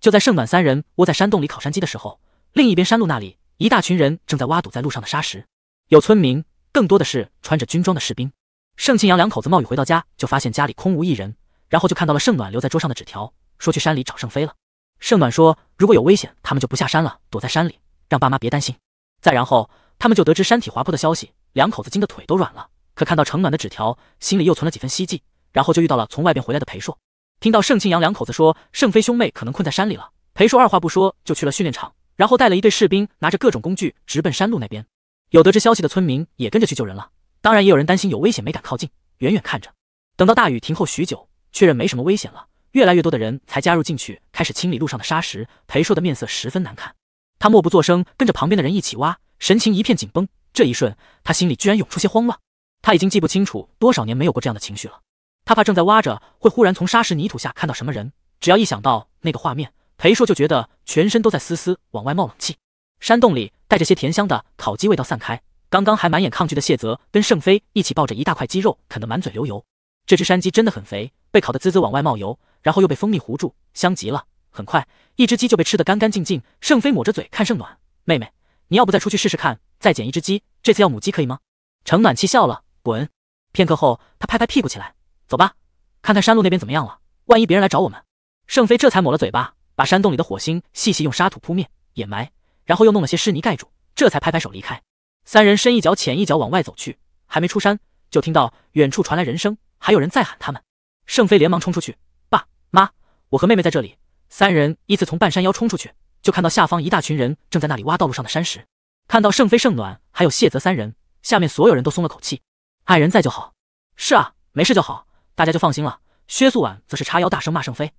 就在盛暖三人窝在山洞里烤山鸡的时候，另一边山路那里一大群人正在挖堵在路上的沙石，有村民，更多的是穿着军装的士兵。盛庆阳两口子冒雨回到家，就发现家里空无一人，然后就看到了盛暖留在桌上的纸条，说去山里找盛飞了。盛暖说，如果有危险，他们就不下山了，躲在山里，让爸妈别担心。再然后，他们就得知山体滑坡的消息，两口子惊得腿都软了，可看到程暖的纸条，心里又存了几分希冀，然后就遇到了从外边回来的裴硕。听到盛清扬两口子说盛飞兄妹可能困在山里了，裴硕二话不说就去了训练场，然后带了一队士兵，拿着各种工具直奔山路那边。有得知消息的村民也跟着去救人了，当然也有人担心有危险没敢靠近，远远看着。等到大雨停后许久，确认没什么危险了，越来越多的人才加入进去，开始清理路上的沙石。裴硕的面色十分难看，他默不作声跟着旁边的人一起挖，神情一片紧绷。这一瞬，他心里居然涌出些慌乱，他已经记不清楚多少年没有过这样的情绪了。他怕正在挖着，会忽然从沙石泥土下看到什么人。只要一想到那个画面，裴硕就觉得全身都在丝丝往外冒冷气。山洞里带着些甜香的烤鸡味道散开。刚刚还满眼抗拒的谢泽，跟圣飞一起抱着一大块鸡肉，啃得满嘴流油。这只山鸡真的很肥，被烤得滋滋往外冒油，然后又被蜂蜜糊住，香极了。很快，一只鸡就被吃得干干净净。圣飞抹着嘴看圣暖妹妹，你要不再出去试试看，再捡一只鸡，这次要母鸡可以吗？程暖气笑了，滚。片刻后，他拍拍屁股起来。走吧，看看山路那边怎么样了。万一别人来找我们，圣飞这才抹了嘴巴，把山洞里的火星细细用沙土扑灭掩埋，然后又弄了些湿泥盖住，这才拍拍手离开。三人深一脚浅一脚往外走去，还没出山，就听到远处传来人声，还有人在喊他们。圣飞连忙冲出去：“爸妈，我和妹妹在这里。”三人依次从半山腰冲出去，就看到下方一大群人正在那里挖道路上的山石。看到圣飞、圣暖还有谢泽三人，下面所有人都松了口气：“爱人在就好。”“是啊，没事就好。”大家就放心了。薛素婉则是叉腰大声骂圣妃：“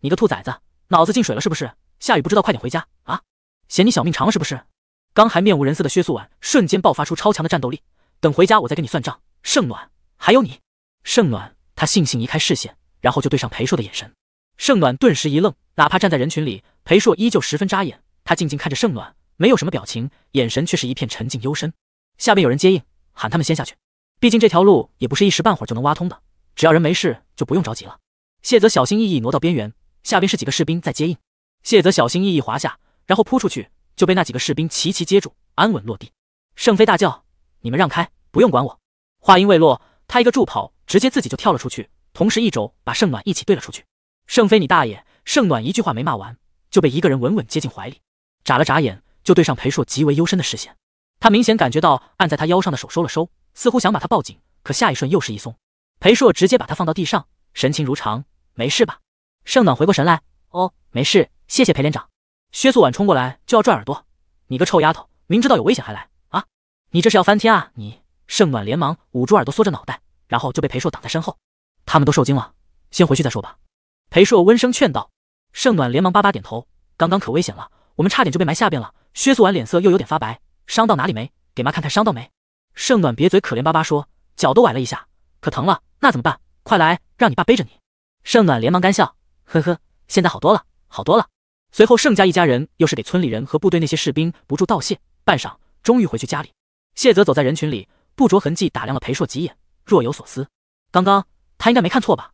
你个兔崽子，脑子进水了是不是？下雨不知道快点回家啊？嫌你小命长了是不是？”刚还面无人色的薛素婉瞬间爆发出超强的战斗力。等回家我再跟你算账。盛暖，还有你，盛暖。他悻悻移开视线，然后就对上裴硕的眼神。盛暖顿时一愣，哪怕站在人群里，裴硕依旧十分扎眼。他静静看着盛暖，没有什么表情，眼神却是一片沉静幽深。下边有人接应，喊他们先下去。毕竟这条路也不是一时半会儿就能挖通的。只要人没事，就不用着急了。谢泽小心翼翼挪到边缘，下边是几个士兵在接应。谢泽小心翼翼滑下，然后扑出去，就被那几个士兵齐齐接住，安稳落地。圣飞大叫：“你们让开，不用管我！”话音未落，他一个助跑，直接自己就跳了出去，同时一肘把圣暖一起怼了出去。圣飞你大爷！圣暖一句话没骂完，就被一个人稳稳接进怀里，眨了眨眼就对上裴硕极为幽深的视线。他明显感觉到按在他腰上的手收了收，似乎想把他抱紧，可下一瞬又是一松。裴硕直接把她放到地上，神情如常。没事吧？盛暖回过神来，哦，没事，谢谢裴连长。薛素婉冲过来就要拽耳朵，你个臭丫头，明知道有危险还来啊！你这是要翻天啊你！盛暖连忙捂住耳朵，缩着脑袋，然后就被裴硕挡在身后。他们都受惊了，先回去再说吧。裴硕温声劝道。盛暖连忙巴巴点头，刚刚可危险了，我们差点就被埋下边了。薛素婉脸色又有点发白，伤到哪里没？给妈看看伤到没？盛暖瘪嘴可怜巴巴说，脚都崴了一下，可疼了。那怎么办？快来，让你爸背着你。盛暖连忙干笑，呵呵，现在好多了，好多了。随后，盛家一家人又是给村里人和部队那些士兵不住道谢，半晌，终于回去家里。谢泽走在人群里，不着痕迹打量了裴硕几眼，若有所思。刚刚他应该没看错吧？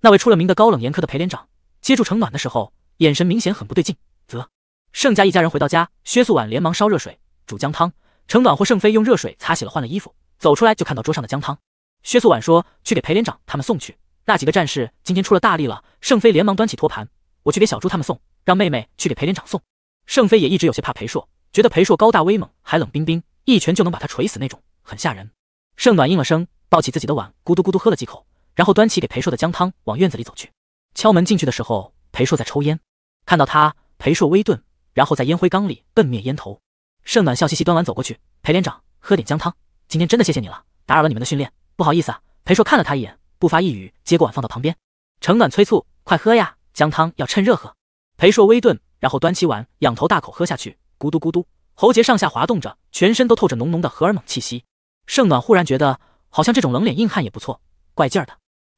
那位出了名的高冷严苛的裴连长接触程暖的时候，眼神明显很不对劲。啧，盛家一家人回到家，薛素婉连忙烧热水煮姜汤，程暖和盛飞用热水擦洗了换了衣服，走出来就看到桌上的姜汤。薛素婉说：“去给裴连长他们送去。”那几个战士今天出了大力了。盛飞连忙端起托盘：“我去给小朱他们送，让妹妹去给裴连长送。”盛飞也一直有些怕裴硕，觉得裴硕高大威猛，还冷冰冰，一拳就能把他捶死那种，很吓人。盛暖应了声，抱起自己的碗，咕嘟咕嘟喝了几口，然后端起给裴硕的姜汤，往院子里走去。敲门进去的时候，裴硕在抽烟，看到他，裴硕微顿，然后在烟灰缸里摁灭烟头。盛暖笑嘻嘻端碗走过去：“裴连长，喝点姜汤，今天真的谢谢你了，打扰了你们的训练。”不好意思啊，裴硕看了他一眼，不发一语，接过碗放到旁边。程暖催促：“快喝呀，姜汤要趁热喝。”裴硕微顿，然后端起碗，仰头大口喝下去，咕嘟咕嘟，喉结上下滑动着，全身都透着浓浓的荷尔蒙气息。盛暖忽然觉得，好像这种冷脸硬汉也不错，怪劲儿的。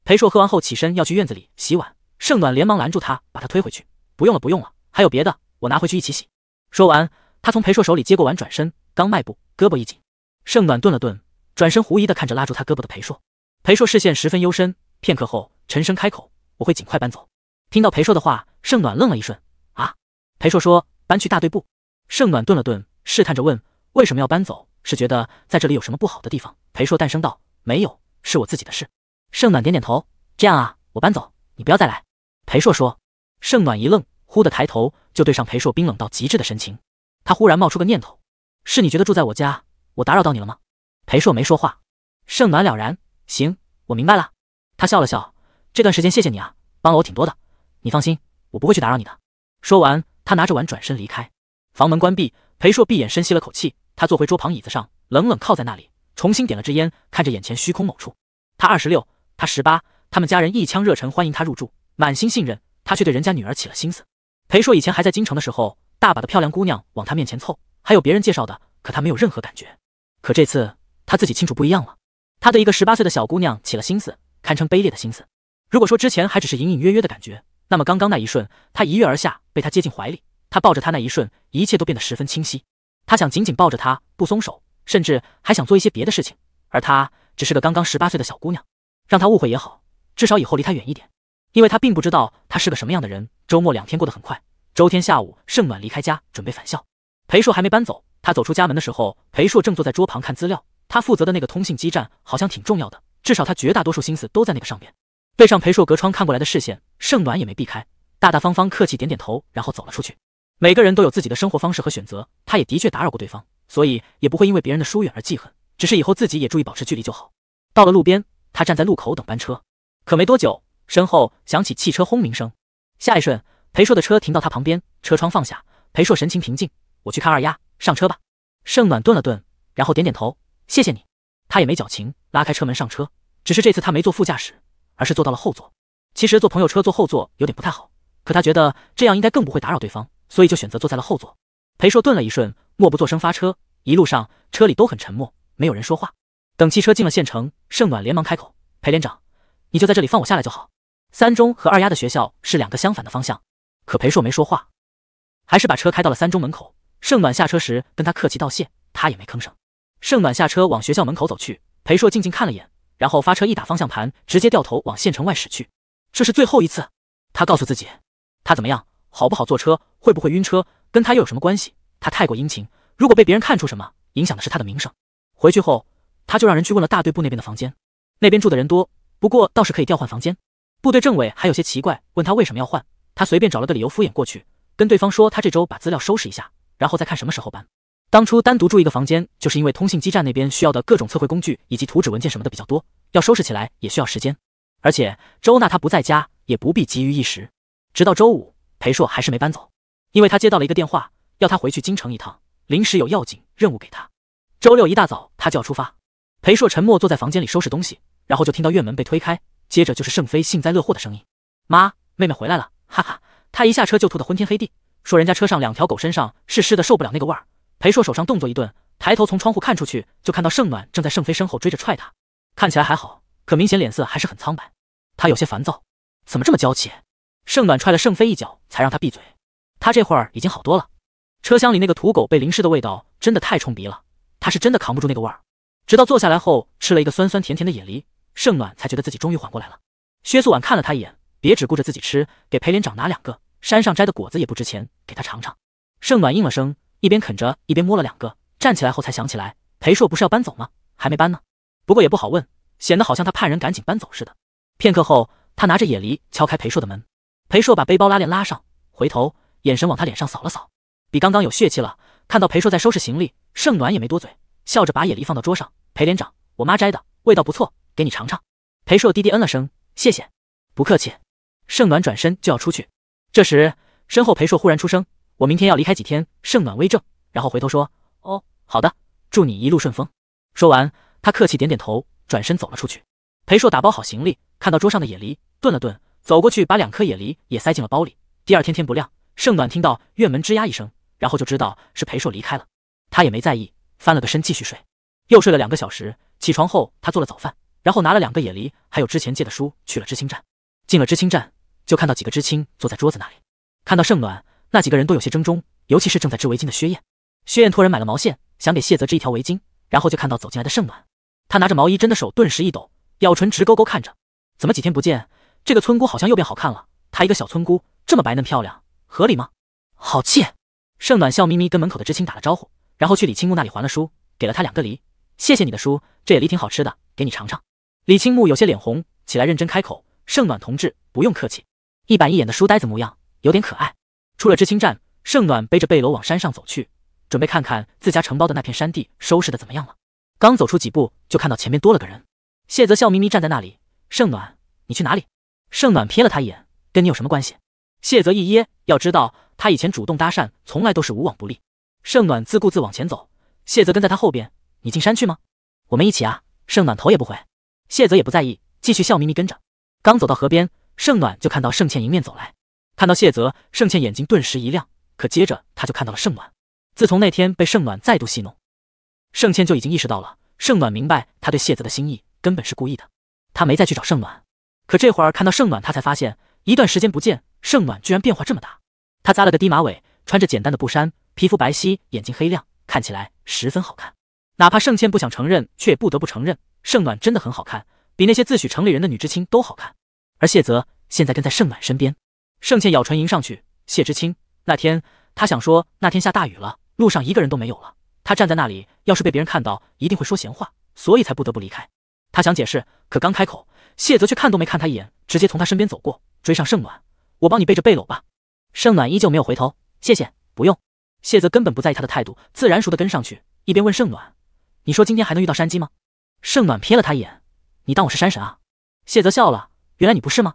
裴硕喝完后起身要去院子里洗碗，盛暖连忙拦住他，把他推回去：“不用了，不用了，还有别的，我拿回去一起洗。”说完，他从裴硕手里接过碗，转身刚迈步，胳膊一紧，盛暖顿了顿。转身狐疑的看着拉住他胳膊的裴硕，裴硕视线十分幽深。片刻后，沉声开口：“我会尽快搬走。”听到裴硕的话，盛暖愣了一瞬。啊！裴硕说：“搬去大队部。”盛暖顿了顿，试探着问：“为什么要搬走？是觉得在这里有什么不好的地方？”裴硕淡声道：“没有，是我自己的事。”盛暖点点头：“这样啊，我搬走，你不要再来。”裴硕说。盛暖一愣，忽地抬头就对上裴硕冰冷到极致的神情。他忽然冒出个念头：“是你觉得住在我家，我打扰到你了吗？”裴硕没说话，盛暖了然，行，我明白了。他笑了笑，这段时间谢谢你啊，帮了我挺多的。你放心，我不会去打扰你的。说完，他拿着碗转身离开，房门关闭。裴硕闭眼深吸了口气，他坐回桌旁椅子上，冷冷靠在那里，重新点了支烟，看着眼前虚空某处。他二十六，他十八，他们家人一腔热忱欢迎他入住，满心信任，他却对人家女儿起了心思。裴硕以前还在京城的时候，大把的漂亮姑娘往他面前凑，还有别人介绍的，可他没有任何感觉。可这次。他自己清楚不一样了，他对一个十八岁的小姑娘起了心思，堪称卑劣的心思。如果说之前还只是隐隐约约的感觉，那么刚刚那一瞬，他一跃而下，被她接进怀里，他抱着她那一瞬，一切都变得十分清晰。他想紧紧抱着她不松手，甚至还想做一些别的事情。而她只是个刚刚十八岁的小姑娘，让他误会也好，至少以后离她远一点，因为他并不知道她是个什么样的人。周末两天过得很快，周天下午，盛暖离开家准备返校，裴硕还没搬走。他走出家门的时候，裴硕正坐在桌旁看资料。他负责的那个通信基站好像挺重要的，至少他绝大多数心思都在那个上边。对上裴硕隔窗看过来的视线，盛暖也没避开，大大方方客气点点头，然后走了出去。每个人都有自己的生活方式和选择，他也的确打扰过对方，所以也不会因为别人的疏远而记恨，只是以后自己也注意保持距离就好。到了路边，他站在路口等班车，可没多久，身后响起汽车轰鸣声，下一瞬，裴硕的车停到他旁边，车窗放下，裴硕神情平静：“我去看二丫，上车吧。”盛暖顿了顿，然后点点头。谢谢你，他也没矫情，拉开车门上车。只是这次他没坐副驾驶，而是坐到了后座。其实坐朋友车坐后座有点不太好，可他觉得这样应该更不会打扰对方，所以就选择坐在了后座。裴硕顿了一瞬，默不作声发车。一路上车里都很沉默，没有人说话。等汽车进了县城，盛暖连忙开口：“裴连长，你就在这里放我下来就好。”三中和二丫的学校是两个相反的方向，可裴硕没说话，还是把车开到了三中门口。盛暖下车时跟他客气道谢，他也没吭声。盛暖下车往学校门口走去，裴硕静静看了眼，然后发车一打方向盘，直接掉头往县城外驶去。这是最后一次，他告诉自己。他怎么样，好不好坐车，会不会晕车，跟他又有什么关系？他太过殷勤，如果被别人看出什么，影响的是他的名声。回去后，他就让人去问了大队部那边的房间，那边住的人多，不过倒是可以调换房间。部队政委还有些奇怪，问他为什么要换，他随便找了个理由敷衍过去，跟对方说他这周把资料收拾一下，然后再看什么时候搬。当初单独住一个房间，就是因为通信基站那边需要的各种测绘工具以及图纸文件什么的比较多，要收拾起来也需要时间。而且周娜她不在家，也不必急于一时。直到周五，裴硕还是没搬走，因为他接到了一个电话，要他回去京城一趟，临时有要紧任务给他。周六一大早，他就要出发。裴硕沉默坐在房间里收拾东西，然后就听到院门被推开，接着就是盛飞幸灾乐祸的声音：“妈，妹妹回来了，哈哈，她一下车就吐得昏天黑地，说人家车上两条狗身上是湿的，受不了那个味儿。”裴硕手上动作一顿，抬头从窗户看出去，就看到盛暖正在盛飞身后追着踹他。看起来还好，可明显脸色还是很苍白。他有些烦躁，怎么这么娇气？盛暖踹了盛飞一脚，才让他闭嘴。他这会儿已经好多了。车厢里那个土狗被淋湿的味道真的太冲鼻了，他是真的扛不住那个味儿。直到坐下来后，吃了一个酸酸甜甜的野梨，盛暖才觉得自己终于缓过来了。薛素婉看了他一眼，别只顾着自己吃，给裴连长拿两个，山上摘的果子也不值钱，给他尝尝。盛暖应了声。一边啃着，一边摸了两个，站起来后才想起来，裴硕不是要搬走吗？还没搬呢。不过也不好问，显得好像他盼人赶紧搬走似的。片刻后，他拿着野梨敲开裴硕的门。裴硕把背包拉链拉上，回头，眼神往他脸上扫了扫，比刚刚有血气了。看到裴硕在收拾行李，盛暖也没多嘴，笑着把野梨放到桌上。裴连长，我妈摘的，味道不错，给你尝尝。裴硕低低嗯了声，谢谢，不客气。盛暖转身就要出去，这时身后裴硕忽然出声。我明天要离开几天。盛暖微怔，然后回头说：“哦，好的，祝你一路顺风。”说完，他客气点点头，转身走了出去。裴硕打包好行李，看到桌上的野梨，顿了顿，走过去把两颗野梨也塞进了包里。第二天天不亮，盛暖听到院门吱呀一声，然后就知道是裴硕离开了。他也没在意，翻了个身继续睡，又睡了两个小时。起床后，他做了早饭，然后拿了两个野梨，还有之前借的书去了知青站。进了知青站，就看到几个知青坐在桌子那里，看到盛暖。那几个人都有些怔忡，尤其是正在织围巾的薛燕。薛燕托人买了毛线，想给谢泽织一条围巾，然后就看到走进来的盛暖。她拿着毛衣针的手顿时一抖，咬唇直勾勾看着。怎么几天不见，这个村姑好像又变好看了？她一个小村姑，这么白嫩漂亮，合理吗？好气！盛暖笑眯眯跟门口的知青打了招呼，然后去李青木那里还了书，给了他两个梨。谢谢你的书，这梨挺好吃的，给你尝尝。李青木有些脸红起来，认真开口：“盛暖同志，不用客气。”一板一眼的书呆子模样，有点可爱。出了知青站，盛暖背着背篓往山上走去，准备看看自家承包的那片山地收拾的怎么样了。刚走出几步，就看到前面多了个人，谢泽笑眯眯站在那里。盛暖，你去哪里？盛暖瞥了他一眼，跟你有什么关系？谢泽一噎，要知道他以前主动搭讪，从来都是无往不利。盛暖自顾自往前走，谢泽跟在他后边。你进山去吗？我们一起啊。盛暖头也不回，谢泽也不在意，继续笑眯眯跟着。刚走到河边，盛暖就看到盛倩迎面走来。看到谢泽，盛倩眼睛顿时一亮，可接着她就看到了盛暖。自从那天被盛暖再度戏弄，盛倩就已经意识到了盛暖明白他对谢泽的心意，根本是故意的。她没再去找盛暖，可这会儿看到盛暖，她才发现一段时间不见，盛暖居然变化这么大。她扎了个低马尾，穿着简单的布衫，皮肤白皙，眼睛黑亮，看起来十分好看。哪怕盛倩不想承认，却也不得不承认，盛暖真的很好看，比那些自诩城里人的女知青都好看。而谢泽现在跟在盛暖身边。盛倩咬唇迎上去，谢知青，那天他想说，那天下大雨了，路上一个人都没有了，他站在那里，要是被别人看到，一定会说闲话，所以才不得不离开。他想解释，可刚开口，谢泽却看都没看他一眼，直接从他身边走过，追上盛暖，我帮你背着背篓吧。盛暖依旧没有回头，谢谢，不用。谢泽根本不在意他的态度，自然熟的跟上去，一边问盛暖，你说今天还能遇到山鸡吗？盛暖瞥了他一眼，你当我是山神啊？谢泽笑了，原来你不是吗？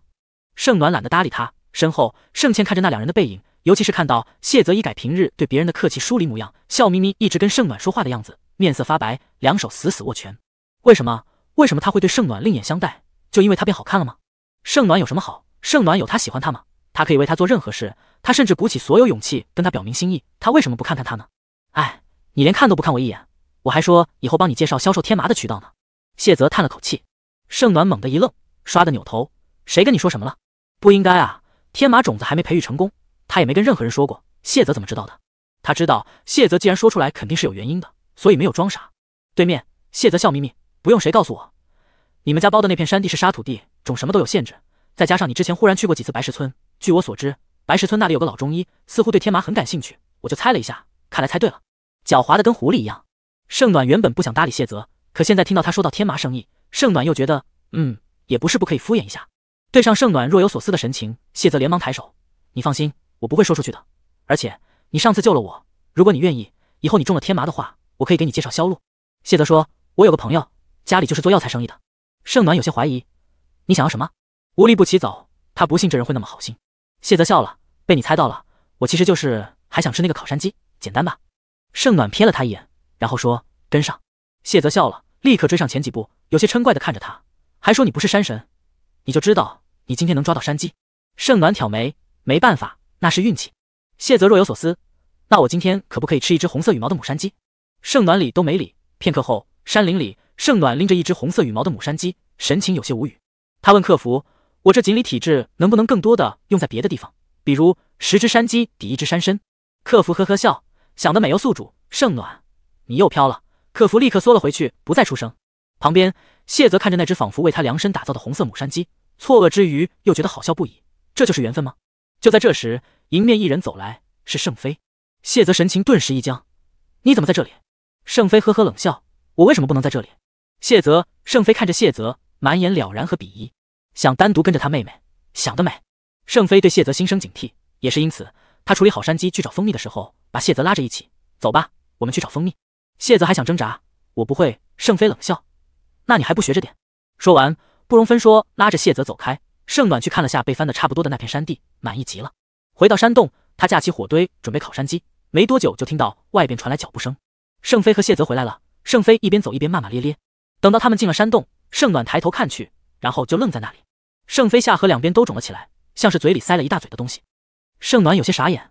盛暖懒得搭理他。身后，盛倩看着那两人的背影，尤其是看到谢泽一改平日对别人的客气疏离模样，笑眯眯一直跟盛暖说话的样子，面色发白，两手死死握拳。为什么？为什么他会对盛暖另眼相待？就因为他变好看了吗？盛暖有什么好？盛暖有他喜欢他吗？他可以为他做任何事，他甚至鼓起所有勇气跟他表明心意，他为什么不看看他呢？哎，你连看都不看我一眼，我还说以后帮你介绍销售天麻的渠道呢。谢泽叹了口气，盛暖猛地一愣，唰的扭头，谁跟你说什么了？不应该啊。天麻种子还没培育成功，他也没跟任何人说过。谢泽怎么知道的？他知道谢泽既然说出来，肯定是有原因的，所以没有装傻。对面，谢泽笑眯眯，不用谁告诉我，你们家包的那片山地是沙土地，种什么都有限制。再加上你之前忽然去过几次白石村，据我所知，白石村那里有个老中医，似乎对天麻很感兴趣，我就猜了一下，看来猜对了。狡猾的跟狐狸一样。盛暖原本不想搭理谢泽，可现在听到他说到天麻生意，盛暖又觉得，嗯，也不是不可以敷衍一下。对上盛暖若有所思的神情，谢泽连忙抬手，你放心，我不会说出去的。而且你上次救了我，如果你愿意，以后你中了天麻的话，我可以给你介绍销路。谢泽说，我有个朋友，家里就是做药材生意的。盛暖有些怀疑，你想要什么？无利不起早，他不信这人会那么好心。谢泽笑了，被你猜到了，我其实就是还想吃那个烤山鸡，简单吧？盛暖瞥了他一眼，然后说，跟上。谢泽笑了，立刻追上前几步，有些嗔怪的看着他，还说你不是山神。你就知道你今天能抓到山鸡，盛暖挑眉，没办法，那是运气。谢泽若有所思，那我今天可不可以吃一只红色羽毛的母山鸡？盛暖理都没理。片刻后，山林里，盛暖拎着一只红色羽毛的母山鸡，神情有些无语。他问客服，我这锦鲤体质能不能更多的用在别的地方？比如十只山鸡抵一只山参？客服呵呵笑，想得美哟，宿主盛暖，你又飘了。客服立刻缩了回去，不再出声。旁边。谢泽看着那只仿佛为他量身打造的红色母山鸡，错愕之余又觉得好笑不已。这就是缘分吗？就在这时，迎面一人走来，是圣妃。谢泽神情顿时一僵：“你怎么在这里？”圣妃呵呵冷笑：“我为什么不能在这里？”谢泽，圣妃看着谢泽，满眼了然和鄙夷。想单独跟着他妹妹，想得美。圣妃对谢泽心生警惕，也是因此，他处理好山鸡去找蜂蜜的时候，把谢泽拉着一起：“走吧，我们去找蜂蜜。”谢泽还想挣扎：“我不会。”圣妃冷笑。那你还不学着点？说完，不容分说，拉着谢泽走开。盛暖去看了下被翻得差不多的那片山地，满意极了。回到山洞，他架起火堆，准备烤山鸡。没多久，就听到外边传来脚步声。盛飞和谢泽回来了。盛飞一边走一边骂骂咧咧。等到他们进了山洞，盛暖抬头看去，然后就愣在那里。盛飞下颌两边都肿了起来，像是嘴里塞了一大嘴的东西。盛暖有些傻眼：“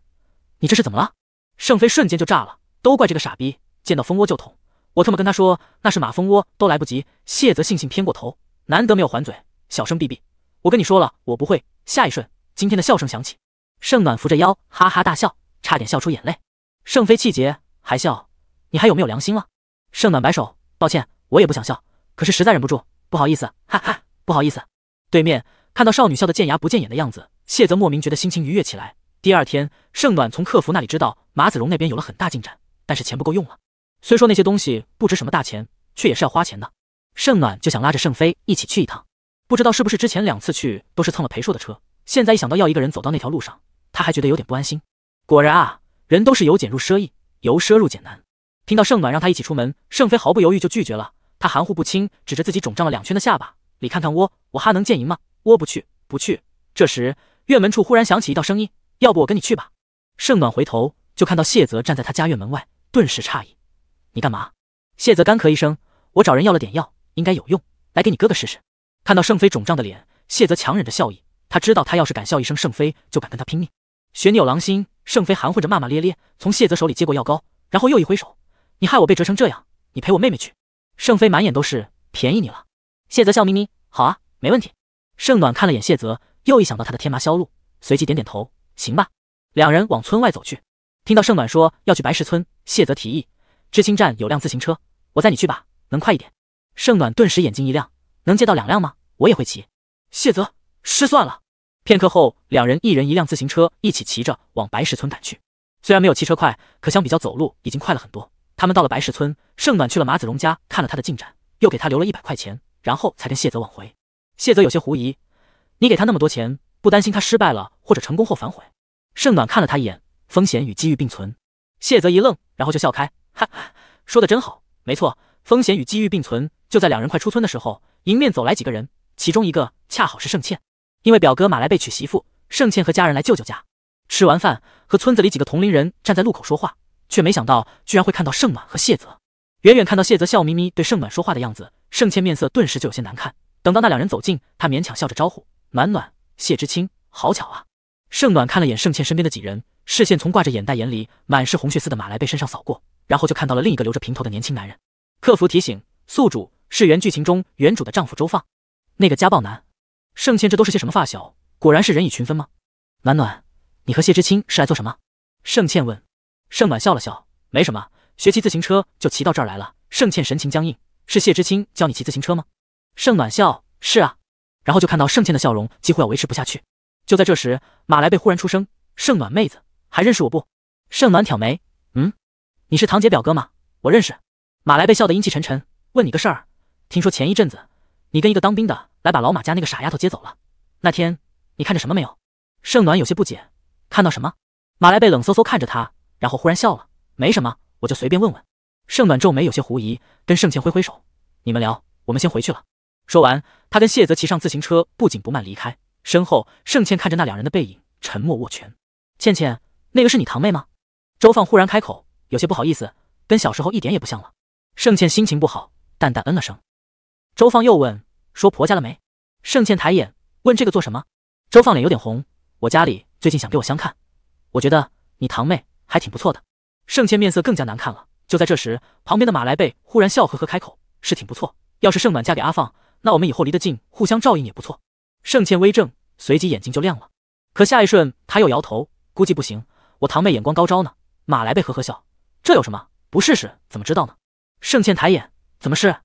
你这是怎么了？”盛飞瞬间就炸了：“都怪这个傻逼，见到蜂窝就捅！”我特么跟他说那是马蜂窝都来不及，谢泽悻悻偏过头，难得没有还嘴，小声避避。我跟你说了，我不会。下一瞬，今天的笑声响起，盛暖扶着腰，哈哈大笑，差点笑出眼泪。盛飞气结，还笑？你还有没有良心了？盛暖摆手，抱歉，我也不想笑，可是实在忍不住，不好意思，哈哈，不好意思。对面看到少女笑得见牙不见眼的样子，谢泽莫名觉得心情愉悦起来。第二天，盛暖从客服那里知道马子荣那边有了很大进展，但是钱不够用了。虽说那些东西不值什么大钱，却也是要花钱的。盛暖就想拉着盛飞一起去一趟，不知道是不是之前两次去都是蹭了裴硕的车，现在一想到要一个人走到那条路上，他还觉得有点不安心。果然啊，人都是由俭入奢易，由奢入俭难。听到盛暖让他一起出门，盛飞毫不犹豫就拒绝了。他含糊不清，指着自己肿胀了两圈的下巴，你看看我，我哈能见赢吗？我不去，不去。这时，院门处忽然响起一道声音：“要不我跟你去吧？”盛暖回头就看到谢泽站在他家院门外，顿时诧异。你干嘛？谢泽干咳一声，我找人要了点药，应该有用，来给你哥哥试试。看到圣妃肿胀的脸，谢泽强忍着笑意，他知道他要是敢笑一声，圣妃就敢跟他拼命。学你有狼心，圣妃含混着骂骂咧咧，从谢泽手里接过药膏，然后又一挥手：“你害我被折成这样，你陪我妹妹去。”圣妃满眼都是便宜你了。谢泽笑眯眯：“好啊，没问题。”盛暖看了眼谢泽，又一想到他的天麻销路，随即点点头：“行吧。”两人往村外走去。听到盛暖说要去白石村，谢泽提议。知青站有辆自行车，我载你去吧，能快一点。盛暖顿时眼睛一亮，能借到两辆吗？我也会骑。谢泽失算了。片刻后，两人一人一辆自行车，一起骑着往白石村赶去。虽然没有汽车快，可相比较走路已经快了很多。他们到了白石村，盛暖去了马子荣家看了他的进展，又给他留了一百块钱，然后才跟谢泽往回。谢泽有些狐疑，你给他那么多钱，不担心他失败了或者成功后反悔？盛暖看了他一眼，风险与机遇并存。谢泽一愣，然后就笑开。哈哈，说的真好，没错，风险与机遇并存。就在两人快出村的时候，迎面走来几个人，其中一个恰好是盛倩，因为表哥马来贝娶媳妇，盛倩和家人来舅舅家吃完饭，和村子里几个同龄人站在路口说话，却没想到居然会看到盛暖和谢泽。远远看到谢泽笑眯眯对盛暖说话的样子，盛倩面色顿时就有些难看。等到那两人走近，她勉强笑着招呼：“暖暖，谢知青，好巧啊。”盛暖看了眼盛倩身边的几人，视线从挂着眼袋、眼里满是红血丝的马来贝身上扫过。然后就看到了另一个留着平头的年轻男人。客服提醒宿主是原剧情中原主的丈夫周放，那个家暴男。盛倩，这都是些什么发小？果然是人以群分吗？暖暖，你和谢知青是来做什么？盛倩问。盛暖笑了笑，没什么，学骑自行车就骑到这儿来了。盛倩神情僵硬，是谢知青教你骑自行车吗？盛暖笑，是啊。然后就看到盛倩的笑容几乎要维持不下去。就在这时，马来贝忽然出声：“盛暖妹子，还认识我不？”盛暖挑眉，嗯。你是堂姐表哥吗？我认识。马来被笑得阴气沉沉，问你个事儿，听说前一阵子你跟一个当兵的来把老马家那个傻丫头接走了，那天你看着什么没有？盛暖有些不解，看到什么？马来被冷飕飕看着他，然后忽然笑了，没什么，我就随便问问。盛暖皱眉，有些狐疑，跟盛倩挥挥手，你们聊，我们先回去了。说完，他跟谢泽骑上自行车，不紧不慢离开。身后，盛倩看着那两人的背影，沉默握拳。倩倩，那个是你堂妹吗？周放忽然开口。有些不好意思，跟小时候一点也不像了。盛倩心情不好，淡淡嗯了声。周放又问：“说婆家了没？”盛倩抬眼问：“这个做什么？”周放脸有点红：“我家里最近想给我相看，我觉得你堂妹还挺不错的。”盛倩面色更加难看了。就在这时，旁边的马来贝忽然笑呵呵开口：“是挺不错，要是盛暖嫁给阿放，那我们以后离得近，互相照应也不错。”盛倩微怔，随即眼睛就亮了。可下一瞬，他又摇头：“估计不行，我堂妹眼光高招呢。”马来贝呵呵笑。这有什么？不试试怎么知道呢？盛倩抬眼，怎么试？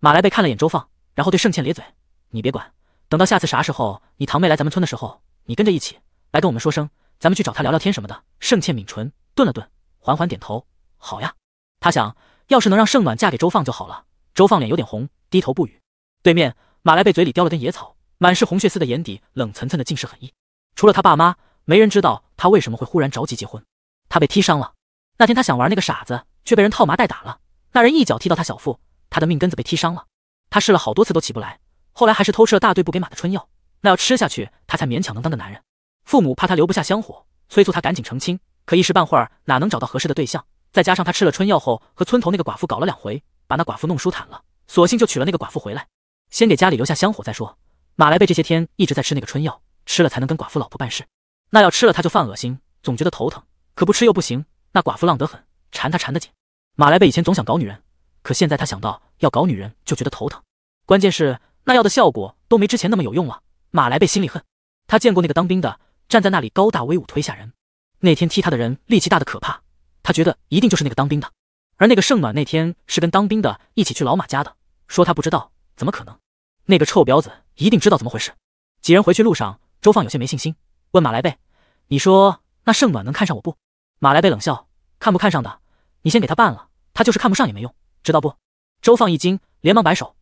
马来贝看了眼周放，然后对盛倩咧嘴：“你别管，等到下次啥时候你堂妹来咱们村的时候，你跟着一起来跟我们说声，咱们去找她聊聊天什么的。”盛倩抿唇，顿了顿，缓缓点头：“好呀。”他想，要是能让盛暖嫁给周放就好了。周放脸有点红，低头不语。对面，马来贝嘴里叼了根野草，满是红血丝的眼底冷涔涔的尽是狠意。除了他爸妈，没人知道他为什么会忽然着急结婚。他被踢伤了。那天他想玩那个傻子，却被人套麻袋打了。那人一脚踢到他小腹，他的命根子被踢伤了。他试了好多次都起不来，后来还是偷吃了大队部给马的春药。那要吃下去，他才勉强能当个男人。父母怕他留不下香火，催促他赶紧成亲。可一时半会哪能找到合适的对象？再加上他吃了春药后，和村头那个寡妇搞了两回，把那寡妇弄舒坦了，索性就娶了那个寡妇回来，先给家里留下香火再说。马来被这些天一直在吃那个春药，吃了才能跟寡妇老婆办事。那要吃了他就犯恶心，总觉得头疼，可不吃又不行。那寡妇浪得很，缠他缠得紧。马来贝以前总想搞女人，可现在他想到要搞女人就觉得头疼。关键是那药的效果都没之前那么有用了。马来贝心里恨，他见过那个当兵的站在那里高大威武，推下人。那天踢他的人力气大的可怕，他觉得一定就是那个当兵的。而那个盛暖那天是跟当兵的一起去老马家的，说他不知道，怎么可能？那个臭婊子一定知道怎么回事。几人回去路上，周放有些没信心，问马来贝：“你说那盛暖能看上我不？”马来贝冷笑：“看不看上的，你先给他办了。他就是看不上也没用，知道不？”周放一惊，连忙摆手：“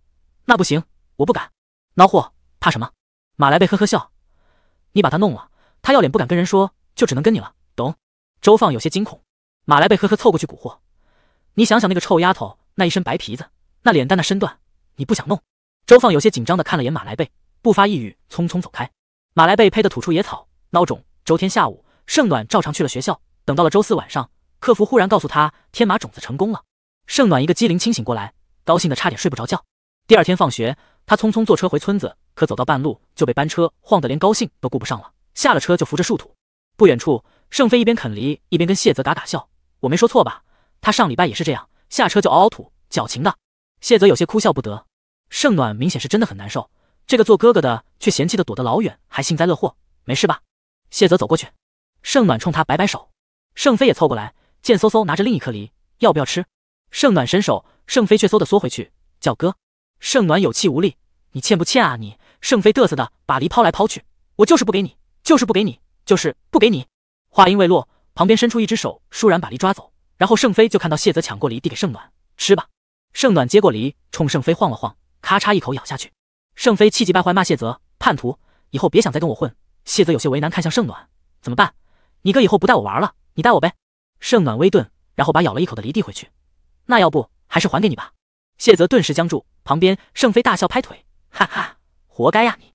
那不行，我不敢。”“孬货，怕什么？”马来贝呵呵笑：“你把他弄了，他要脸不敢跟人说，就只能跟你了，懂？”周放有些惊恐。马来贝呵呵凑过去蛊惑：“你想想那个臭丫头，那一身白皮子，那脸蛋，那身段，你不想弄？”周放有些紧张的看了眼马来贝，不发一语，匆匆走开。马来贝呸的吐出野草：“孬种。”周天下午，盛暖照常去了学校。等到了周四晚上，客服忽然告诉他，天马种子成功了。盛暖一个机灵清醒过来，高兴的差点睡不着觉。第二天放学，他匆匆坐车回村子，可走到半路就被班车晃得连高兴都顾不上了。下了车就扶着树土。不远处，盛飞一边啃梨一边跟谢泽嘎嘎笑：“我没说错吧？他上礼拜也是这样，下车就嗷嗷吐，矫情的。”谢泽有些哭笑不得。盛暖明显是真的很难受，这个做哥哥的却嫌弃的躲得老远，还幸灾乐祸：“没事吧？”谢泽走过去，盛暖冲他摆摆手。圣妃也凑过来，见嗖嗖拿着另一颗梨，要不要吃？圣暖伸手，圣妃却嗖的缩回去，叫哥。圣暖有气无力：“你欠不欠啊你？”圣妃嘚瑟的把梨抛来抛去，我就是不给你，就是不给你，就是不给你。话音未落，旁边伸出一只手，倏然把梨抓走。然后圣妃就看到谢泽抢过梨递给圣暖，吃吧。圣暖接过梨，冲圣妃晃了晃，咔嚓一口咬下去。圣妃气急败坏骂谢泽：“叛徒！以后别想再跟我混！”谢泽有些为难，看向圣暖：“怎么办？你哥以后不带我玩了。”你带我呗，盛暖微顿，然后把咬了一口的梨递回去。那要不还是还给你吧。谢泽顿时僵住，旁边盛飞大笑拍腿，哈哈，活该呀你。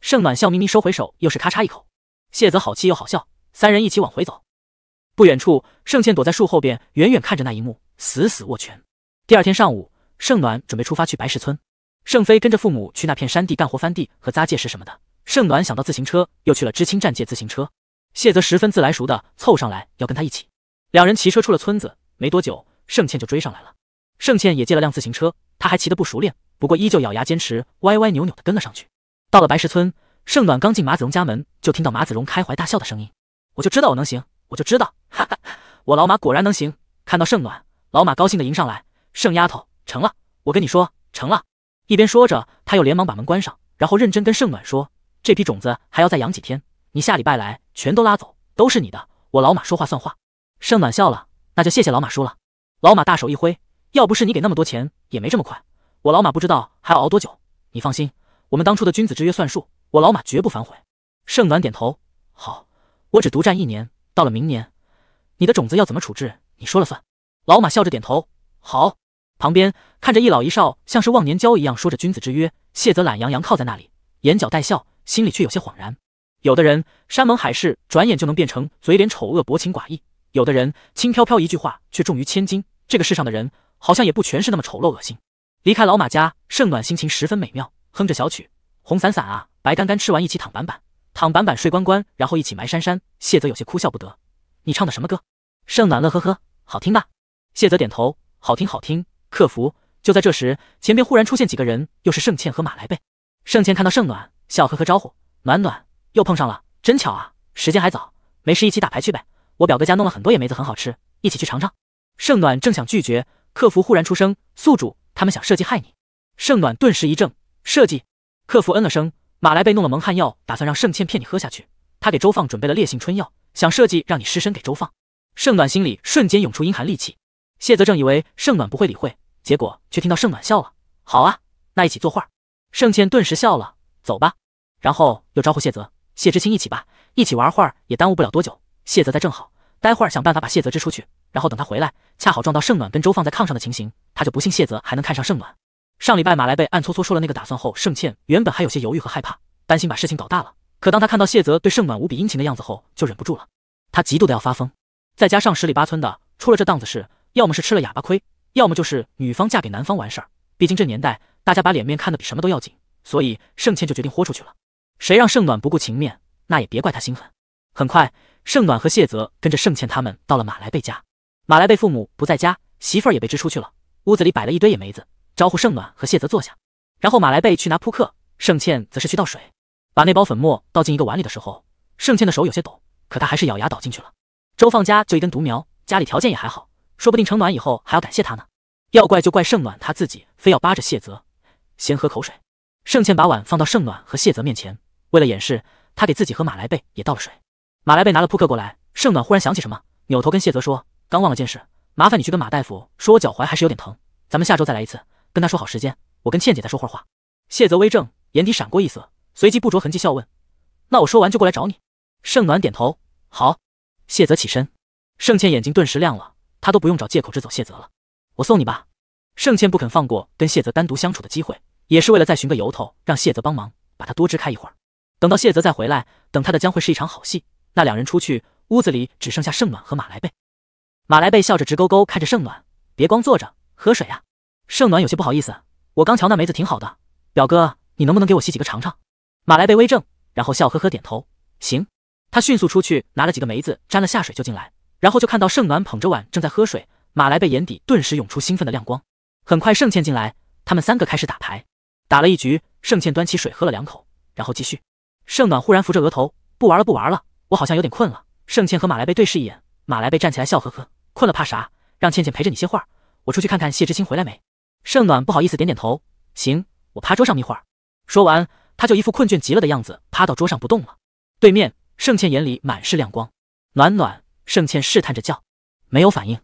盛暖笑眯眯收回手，又是咔嚓一口。谢泽好气又好笑，三人一起往回走。不远处，盛倩躲在树后边，远远看着那一幕，死死握拳。第二天上午，盛暖准备出发去白石村，盛飞跟着父母去那片山地干活翻地和扎界石什么的。盛暖想到自行车，又去了知青站借自行车。谢泽十分自来熟的凑上来要跟他一起，两人骑车出了村子，没多久盛倩就追上来了。盛倩也借了辆自行车，她还骑得不熟练，不过依旧咬牙坚持，歪歪扭扭的跟了上去。到了白石村，盛暖刚进马子荣家门，就听到马子荣开怀大笑的声音。我就知道我能行，我就知道，哈哈，我老马果然能行。看到盛暖，老马高兴的迎上来，盛丫头成了，我跟你说成了。一边说着，他又连忙把门关上，然后认真跟盛暖说，这批种子还要再养几天，你下礼拜来。全都拉走，都是你的。我老马说话算话。盛暖笑了，那就谢谢老马叔了。老马大手一挥，要不是你给那么多钱，也没这么快。我老马不知道还要熬多久，你放心，我们当初的君子之约算数，我老马绝不反悔。盛暖点头，好，我只独占一年，到了明年，你的种子要怎么处置，你说了算。老马笑着点头，好。旁边看着一老一少像是忘年交一样说着君子之约，谢泽懒洋洋靠在那里，眼角带笑，心里却有些恍然。有的人山盟海誓，转眼就能变成嘴脸丑恶、薄情寡义；有的人轻飘飘一句话，却重于千金。这个世上的人，好像也不全是那么丑陋恶心。离开老马家，盛暖心情十分美妙，哼着小曲，红伞伞啊，白干干，吃完一起躺板板，躺板板睡关关，然后一起埋山山。谢泽有些哭笑不得：“你唱的什么歌？”盛暖乐呵呵：“好听吧？”谢泽点头：“好听，好听。”客服。就在这时，前边忽然出现几个人，又是盛倩和马来贝。盛倩看到盛暖，笑呵呵招呼：“暖暖。”又碰上了，真巧啊！时间还早，没事一起打牌去呗。我表哥家弄了很多野梅子，很好吃，一起去尝尝。盛暖正想拒绝，客服忽然出声：“宿主，他们想设计害你。”盛暖顿时一怔，设计？客服嗯了声。马来被弄了蒙汗药，打算让盛倩骗你喝下去。他给周放准备了烈性春药，想设计让你失身给周放。盛暖心里瞬间涌出阴寒戾气。谢泽正以为盛暖不会理会，结果却听到盛暖笑了：“好啊，那一起作画。”儿。”盛倩顿时笑了：“走吧。”然后又招呼谢泽。谢知青一起吧，一起玩会儿也耽误不了多久。谢泽在正好，待会儿想办法把谢泽支出去，然后等他回来，恰好撞到盛暖跟周放在炕上的情形，他就不信谢泽还能看上盛暖。上礼拜马来贝暗搓搓说了那个打算后，盛倩原本还有些犹豫和害怕，担心把事情搞大了。可当他看到谢泽对盛暖无比殷勤的样子后，就忍不住了，他嫉妒的要发疯。再加上十里八村的出了这档子事，要么是吃了哑巴亏，要么就是女方嫁给男方完事儿。毕竟这年代，大家把脸面看得比什么都要紧，所以盛倩就决定豁出去了。谁让盛暖不顾情面，那也别怪他心狠。很快，盛暖和谢泽跟着盛倩他们到了马来贝家。马来贝父母不在家，媳妇儿也被支出去了。屋子里摆了一堆野梅子，招呼盛暖和谢泽坐下。然后马来贝去拿扑克，盛倩则是去倒水。把那包粉末倒进一个碗里的时候，盛倩的手有些抖，可她还是咬牙倒进去了。周放家就一根独苗，家里条件也还好，说不定盛暖以后还要感谢他呢。要怪就怪盛暖他自己非要扒着谢泽先喝口水。盛倩把碗放到盛暖和谢泽面前。为了掩饰，他给自己和马来贝也倒了水。马来贝拿了扑克过来，盛暖忽然想起什么，扭头跟谢泽说：“刚忘了件事，麻烦你去跟马大夫说，我脚踝还是有点疼。咱们下周再来一次，跟他说好时间。我跟倩姐再说会儿话。”谢泽微怔，眼底闪过一色，随即不着痕迹笑问：“那我说完就过来找你？”盛暖点头：“好。”谢泽起身，盛倩眼睛顿时亮了，她都不用找借口支走谢泽了。我送你吧。盛倩不肯放过跟谢泽单独相处的机会，也是为了再寻个由头让谢泽帮忙把他多支开一会儿。等到谢泽再回来，等他的将会是一场好戏。那两人出去，屋子里只剩下盛暖和马来贝。马来贝笑着直勾勾看着盛暖，别光坐着，喝水啊！盛暖有些不好意思，我刚瞧那梅子挺好的，表哥，你能不能给我洗几个尝尝？马来贝微怔，然后笑呵呵点头，行。他迅速出去拿了几个梅子，沾了下水就进来，然后就看到盛暖捧着碗正在喝水。马来贝眼底顿时涌出兴奋的亮光。很快，盛倩进来，他们三个开始打牌。打了一局，盛倩端起水喝了两口，然后继续。盛暖忽然扶着额头，不玩了，不玩了，我好像有点困了。盛倩和马来贝对视一眼，马来贝站起来笑呵呵，困了怕啥？让倩倩陪着你歇会儿，我出去看看谢知青回来没。盛暖不好意思点点头，行，我趴桌上眯会儿。说完，他就一副困倦极了的样子，趴到桌上不动了。对面，盛倩眼里满是亮光。暖暖，盛倩试探着叫，没有反应。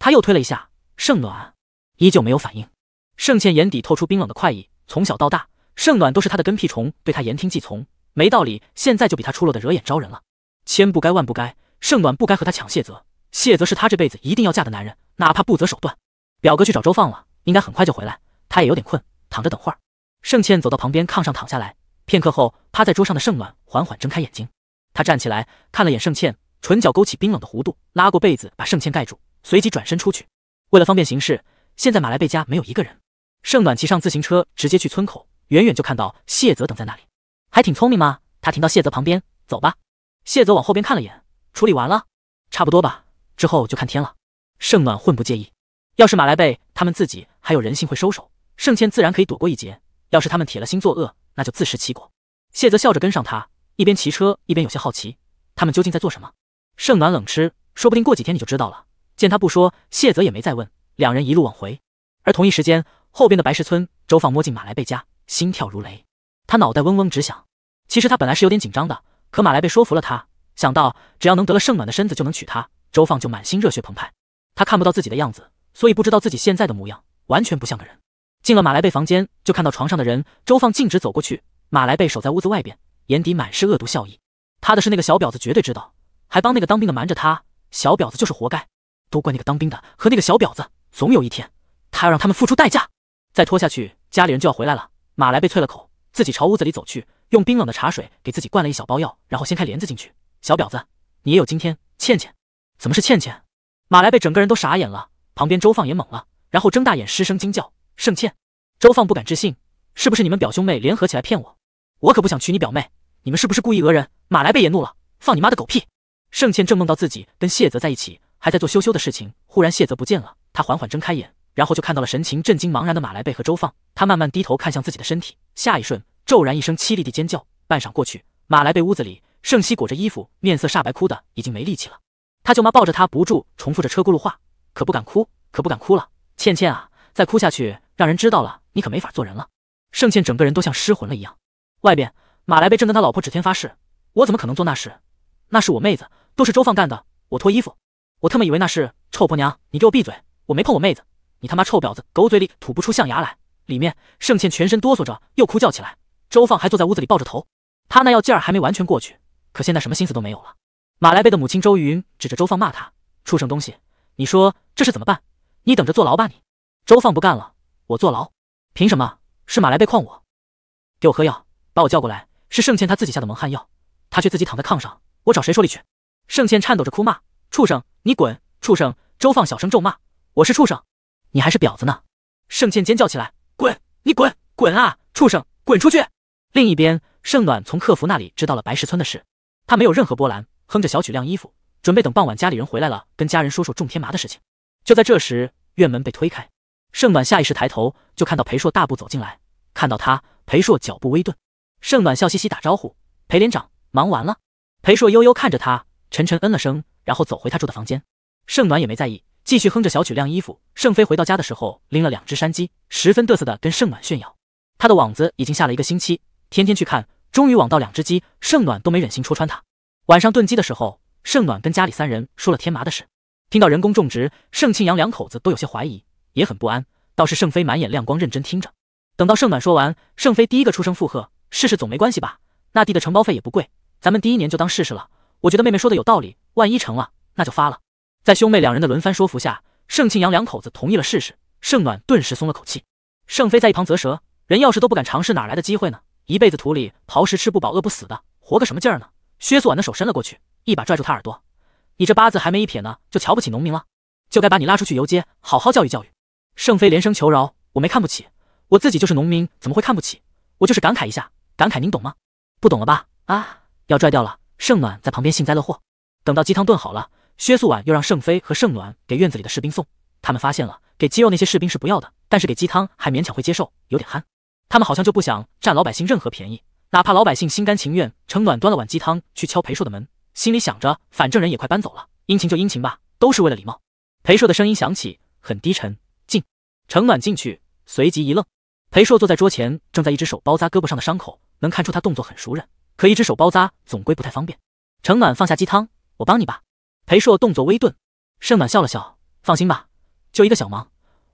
他又推了一下，盛暖依旧没有反应。盛倩眼底透出冰冷的快意。从小到大，盛暖都是她的跟屁虫，对她言听计从。没道理，现在就比他出落的惹眼招人了。千不该万不该，盛暖不该和他抢谢泽。谢泽是他这辈子一定要嫁的男人，哪怕不择手段。表哥去找周放了，应该很快就回来。他也有点困，躺着等会儿。盛倩走到旁边炕上躺下来，片刻后，趴在桌上的盛暖缓缓睁开眼睛。他站起来，看了眼盛倩，唇角勾起冰冷的弧度，拉过被子把盛倩盖住，随即转身出去。为了方便行事，现在马来贝家没有一个人。盛暖骑上自行车，直接去村口，远远就看到谢泽等在那里。还挺聪明吗？他停到谢泽旁边，走吧。谢泽往后边看了眼，处理完了，差不多吧。之后就看天了。盛暖混不介意，要是马来贝他们自己还有人性会收手，盛倩自然可以躲过一劫。要是他们铁了心作恶，那就自食其果。谢泽笑着跟上他，一边骑车一边有些好奇，他们究竟在做什么？盛暖冷吃，说不定过几天你就知道了。见他不说，谢泽也没再问。两人一路往回，而同一时间，后边的白石村，周放摸进马来贝家，心跳如雷。他脑袋嗡嗡直响。其实他本来是有点紧张的，可马来贝说服了他，想到只要能得了盛暖的身子，就能娶她，周放就满心热血澎湃。他看不到自己的样子，所以不知道自己现在的模样，完全不像个人。进了马来贝房间，就看到床上的人，周放径直走过去。马来贝守在屋子外边，眼底满是恶毒笑意。他的是那个小婊子，绝对知道，还帮那个当兵的瞒着他。小婊子就是活该，都怪那个当兵的和那个小婊子。总有一天，他要让他们付出代价。再拖下去，家里人就要回来了。马来贝啐了口。自己朝屋子里走去，用冰冷的茶水给自己灌了一小包药，然后掀开帘子进去。小婊子，你也有今天！倩倩，怎么是倩倩？马来贝整个人都傻眼了，旁边周放也懵了，然后睁大眼失声惊叫：“盛倩！”周放不敢置信：“是不是你们表兄妹联合起来骗我？我可不想娶你表妹！你们是不是故意讹人？”马来贝也怒了：“放你妈的狗屁！”盛倩正梦到自己跟谢泽在一起，还在做羞羞的事情，忽然谢泽不见了，她缓缓睁开眼。然后就看到了神情震惊茫然的马来贝和周放，他慢慢低头看向自己的身体，下一瞬骤然一声凄厉的尖叫。半晌过去，马来贝屋子里，盛希裹着衣服，面色煞白，哭的已经没力气了。他舅妈抱着他不住重复着车轱辘话，可不敢哭，可不敢哭了。倩倩啊，再哭下去，让人知道了，你可没法做人了。盛倩整个人都像失魂了一样。外边，马来贝正跟他老婆指天发誓，我怎么可能做那事？那是我妹子，都是周放干的。我脱衣服，我特么以为那是臭婆娘，你给我闭嘴，我没碰我妹子。你他妈臭婊子，狗嘴里吐不出象牙来！里面盛倩全身哆嗦着，又哭叫起来。周放还坐在屋子里抱着头，他那药劲儿还没完全过去，可现在什么心思都没有了。马来贝的母亲周云指着周放骂他：“畜生东西！你说这事怎么办？你等着坐牢吧你！”周放不干了：“我坐牢？凭什么是马来贝诓我？给我喝药，把我叫过来！是盛倩他自己下的蒙汗药，他却自己躺在炕上，我找谁说理去？”盛倩颤抖着哭骂：“畜生，你滚！畜生！”周放小声咒骂：“我是畜生！”你还是婊子呢！盛倩尖叫起来，滚，你滚滚啊，畜生，滚出去！另一边，盛暖从客服那里知道了白石村的事，她没有任何波澜，哼着小曲晾衣服，准备等傍晚家里人回来了跟家人说说种天麻的事情。就在这时，院门被推开，盛暖下意识抬头，就看到裴硕大步走进来。看到他，裴硕脚步微顿，盛暖笑嘻嘻打招呼，裴连长，忙完了。裴硕悠悠看着他，沉沉嗯了声，然后走回他住的房间。盛暖也没在意。继续哼着小曲晾衣服。盛飞回到家的时候，拎了两只山鸡，十分得瑟的跟盛暖炫耀，他的网子已经下了一个星期，天天去看，终于网到两只鸡。盛暖都没忍心戳穿他。晚上炖鸡的时候，盛暖跟家里三人说了天麻的事。听到人工种植，盛庆阳两口子都有些怀疑，也很不安。倒是盛飞满眼亮光，认真听着。等到盛暖说完，盛飞第一个出声附和：“试试总没关系吧？那地的承包费也不贵，咱们第一年就当试试了。我觉得妹妹说的有道理，万一成了，那就发了。”在兄妹两人的轮番说服下，盛庆阳两口子同意了试试。盛暖顿时松了口气。盛飞在一旁啧舌：“人要是都不敢尝试，哪来的机会呢？一辈子土里刨食，吃不饱饿不死的，活个什么劲儿呢？”薛素婉的手伸了过去，一把拽住他耳朵：“你这八字还没一撇呢，就瞧不起农民了，就该把你拉出去游街，好好教育教育。”盛飞连声求饶：“我没看不起，我自己就是农民，怎么会看不起？我就是感慨一下，感慨您懂吗？不懂了吧？啊，要拽掉了。”盛暖在旁边幸灾乐祸。等到鸡汤炖好了。薛素婉又让盛妃和盛暖给院子里的士兵送。他们发现了，给鸡肉那些士兵是不要的，但是给鸡汤还勉强会接受，有点憨。他们好像就不想占老百姓任何便宜，哪怕老百姓心甘情愿。盛暖端了碗鸡汤去敲裴硕的门，心里想着，反正人也快搬走了，殷勤就殷勤吧，都是为了礼貌。裴硕的声音响起，很低沉，进。盛暖进去，随即一愣，裴硕坐在桌前，正在一只手包扎胳膊上的伤口，能看出他动作很熟稔，可一只手包扎总归不太方便。盛暖放下鸡汤，我帮你吧。裴硕动作微顿，盛暖笑了笑，放心吧，就一个小忙，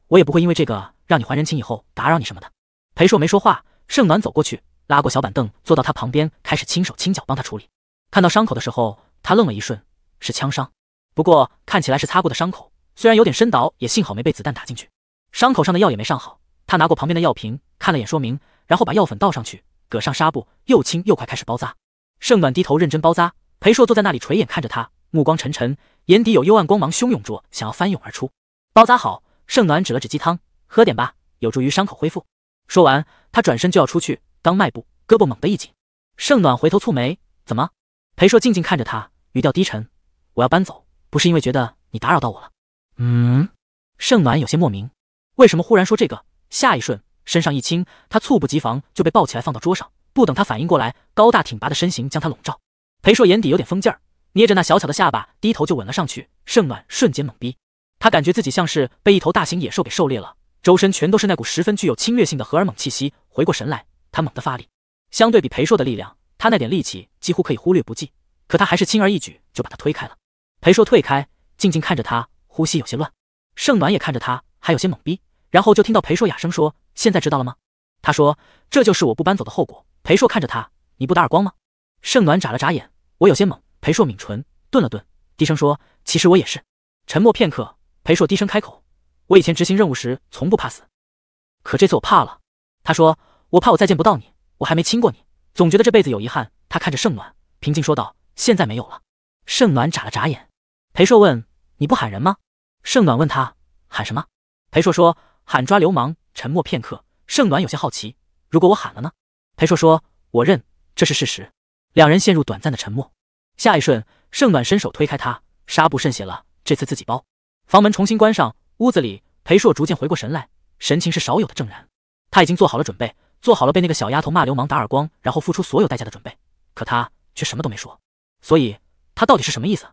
我也不会因为这个让你还人情，以后打扰你什么的。裴硕没说话，盛暖走过去，拉过小板凳，坐到他旁边，开始轻手轻脚帮他处理。看到伤口的时候，他愣了一瞬，是枪伤，不过看起来是擦过的伤口，虽然有点深，倒也幸好没被子弹打进去。伤口上的药也没上好，他拿过旁边的药瓶，看了眼说明，然后把药粉倒上去，搁上纱布，又轻又快开始包扎。盛暖低头认真包扎，裴硕坐在那里垂眼看着他。目光沉沉，眼底有幽暗光芒汹涌着，想要翻涌而出。包扎好，盛暖指了指鸡汤，喝点吧，有助于伤口恢复。说完，他转身就要出去，刚迈步，胳膊猛地一紧。盛暖回头蹙眉：“怎么？”裴硕静静看着他，语调低沉：“我要搬走，不是因为觉得你打扰到我了。”嗯。盛暖有些莫名，为什么忽然说这个？下一瞬，身上一轻，他猝不及防就被抱起来放到桌上，不等他反应过来，高大挺拔的身形将他笼罩。裴硕眼底有点疯劲儿。捏着那小巧的下巴，低头就吻了上去。盛暖瞬间懵逼，他感觉自己像是被一头大型野兽给狩猎了，周身全都是那股十分具有侵略性的荷尔蒙气息。回过神来，他猛地发力，相对比裴硕的力量，他那点力气几乎可以忽略不计，可他还是轻而易举就把他推开了。裴硕退开，静静看着他，呼吸有些乱。盛暖也看着他，还有些懵逼，然后就听到裴硕哑声说：“现在知道了吗？”他说：“这就是我不搬走的后果。”裴硕看着他：“你不打耳光吗？”盛暖眨了眨眼：“我有些懵。”裴硕抿唇，顿了顿，低声说：“其实我也是。”沉默片刻，裴硕低声开口：“我以前执行任务时从不怕死，可这次我怕了。”他说：“我怕我再见不到你，我还没亲过你，总觉得这辈子有遗憾。”他看着盛暖，平静说道：“现在没有了。”盛暖眨了眨眼。裴硕问：“你不喊人吗？”盛暖问他：“喊什么？”裴硕说：“喊抓流氓。”沉默片刻，盛暖有些好奇：“如果我喊了呢？”裴硕说：“我认，这是事实。”两人陷入短暂的沉默。下一瞬，盛暖伸手推开他，纱布渗血了，这次自己包。房门重新关上，屋子里，裴硕逐渐回过神来，神情是少有的正然。他已经做好了准备，做好了被那个小丫头骂流氓、打耳光，然后付出所有代价的准备。可他却什么都没说，所以他到底是什么意思？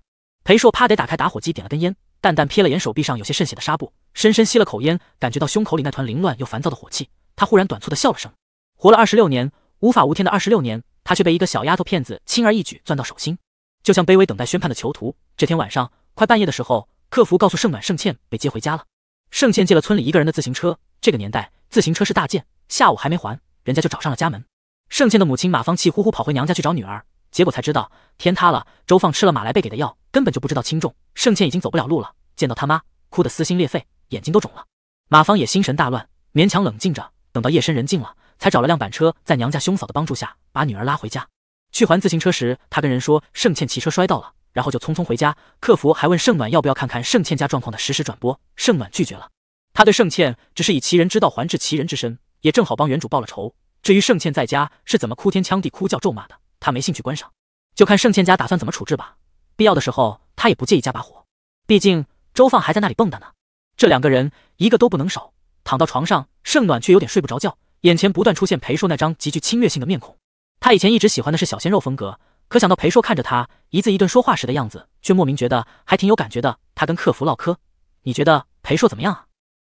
裴硕啪得打开打火机，点了根烟，淡淡瞥了眼手臂上有些渗血的纱布，深深吸了口烟，感觉到胸口里那团凌乱又烦躁的火气，他忽然短促的笑了声。活了二十六年，无法无天的二十六年，他却被一个小丫头骗子轻而易举攥到手心。就像卑微等待宣判的囚徒。这天晚上快半夜的时候，客服告诉盛暖盛倩被接回家了。盛倩借了村里一个人的自行车，这个年代自行车是大件，下午还没还，人家就找上了家门。盛倩的母亲马芳气呼呼跑回娘家去找女儿，结果才知道天塌了。周放吃了马来贝给的药，根本就不知道轻重，盛倩已经走不了路了，见到他妈哭得撕心裂肺，眼睛都肿了。马芳也心神大乱，勉强冷静着，等到夜深人静了，才找了辆板车，在娘家兄嫂的帮助下把女儿拉回家。去还自行车时，他跟人说盛倩骑车摔到了，然后就匆匆回家。客服还问盛暖要不要看看盛倩家状况的实时转播，盛暖拒绝了。他对盛倩只是以其人之道还治其人之身，也正好帮原主报了仇。至于盛倩在家是怎么哭天抢地、哭叫咒骂的，他没兴趣观赏，就看盛倩家打算怎么处置吧。必要的时候，他也不介意加把火，毕竟周放还在那里蹦跶呢。这两个人一个都不能少。躺到床上，盛暖却有点睡不着觉，眼前不断出现裴硕那张极具侵略性的面孔。他以前一直喜欢的是小鲜肉风格，可想到裴硕看着他一字一顿说话时的样子，却莫名觉得还挺有感觉的。他跟客服唠嗑，你觉得裴硕怎么样啊？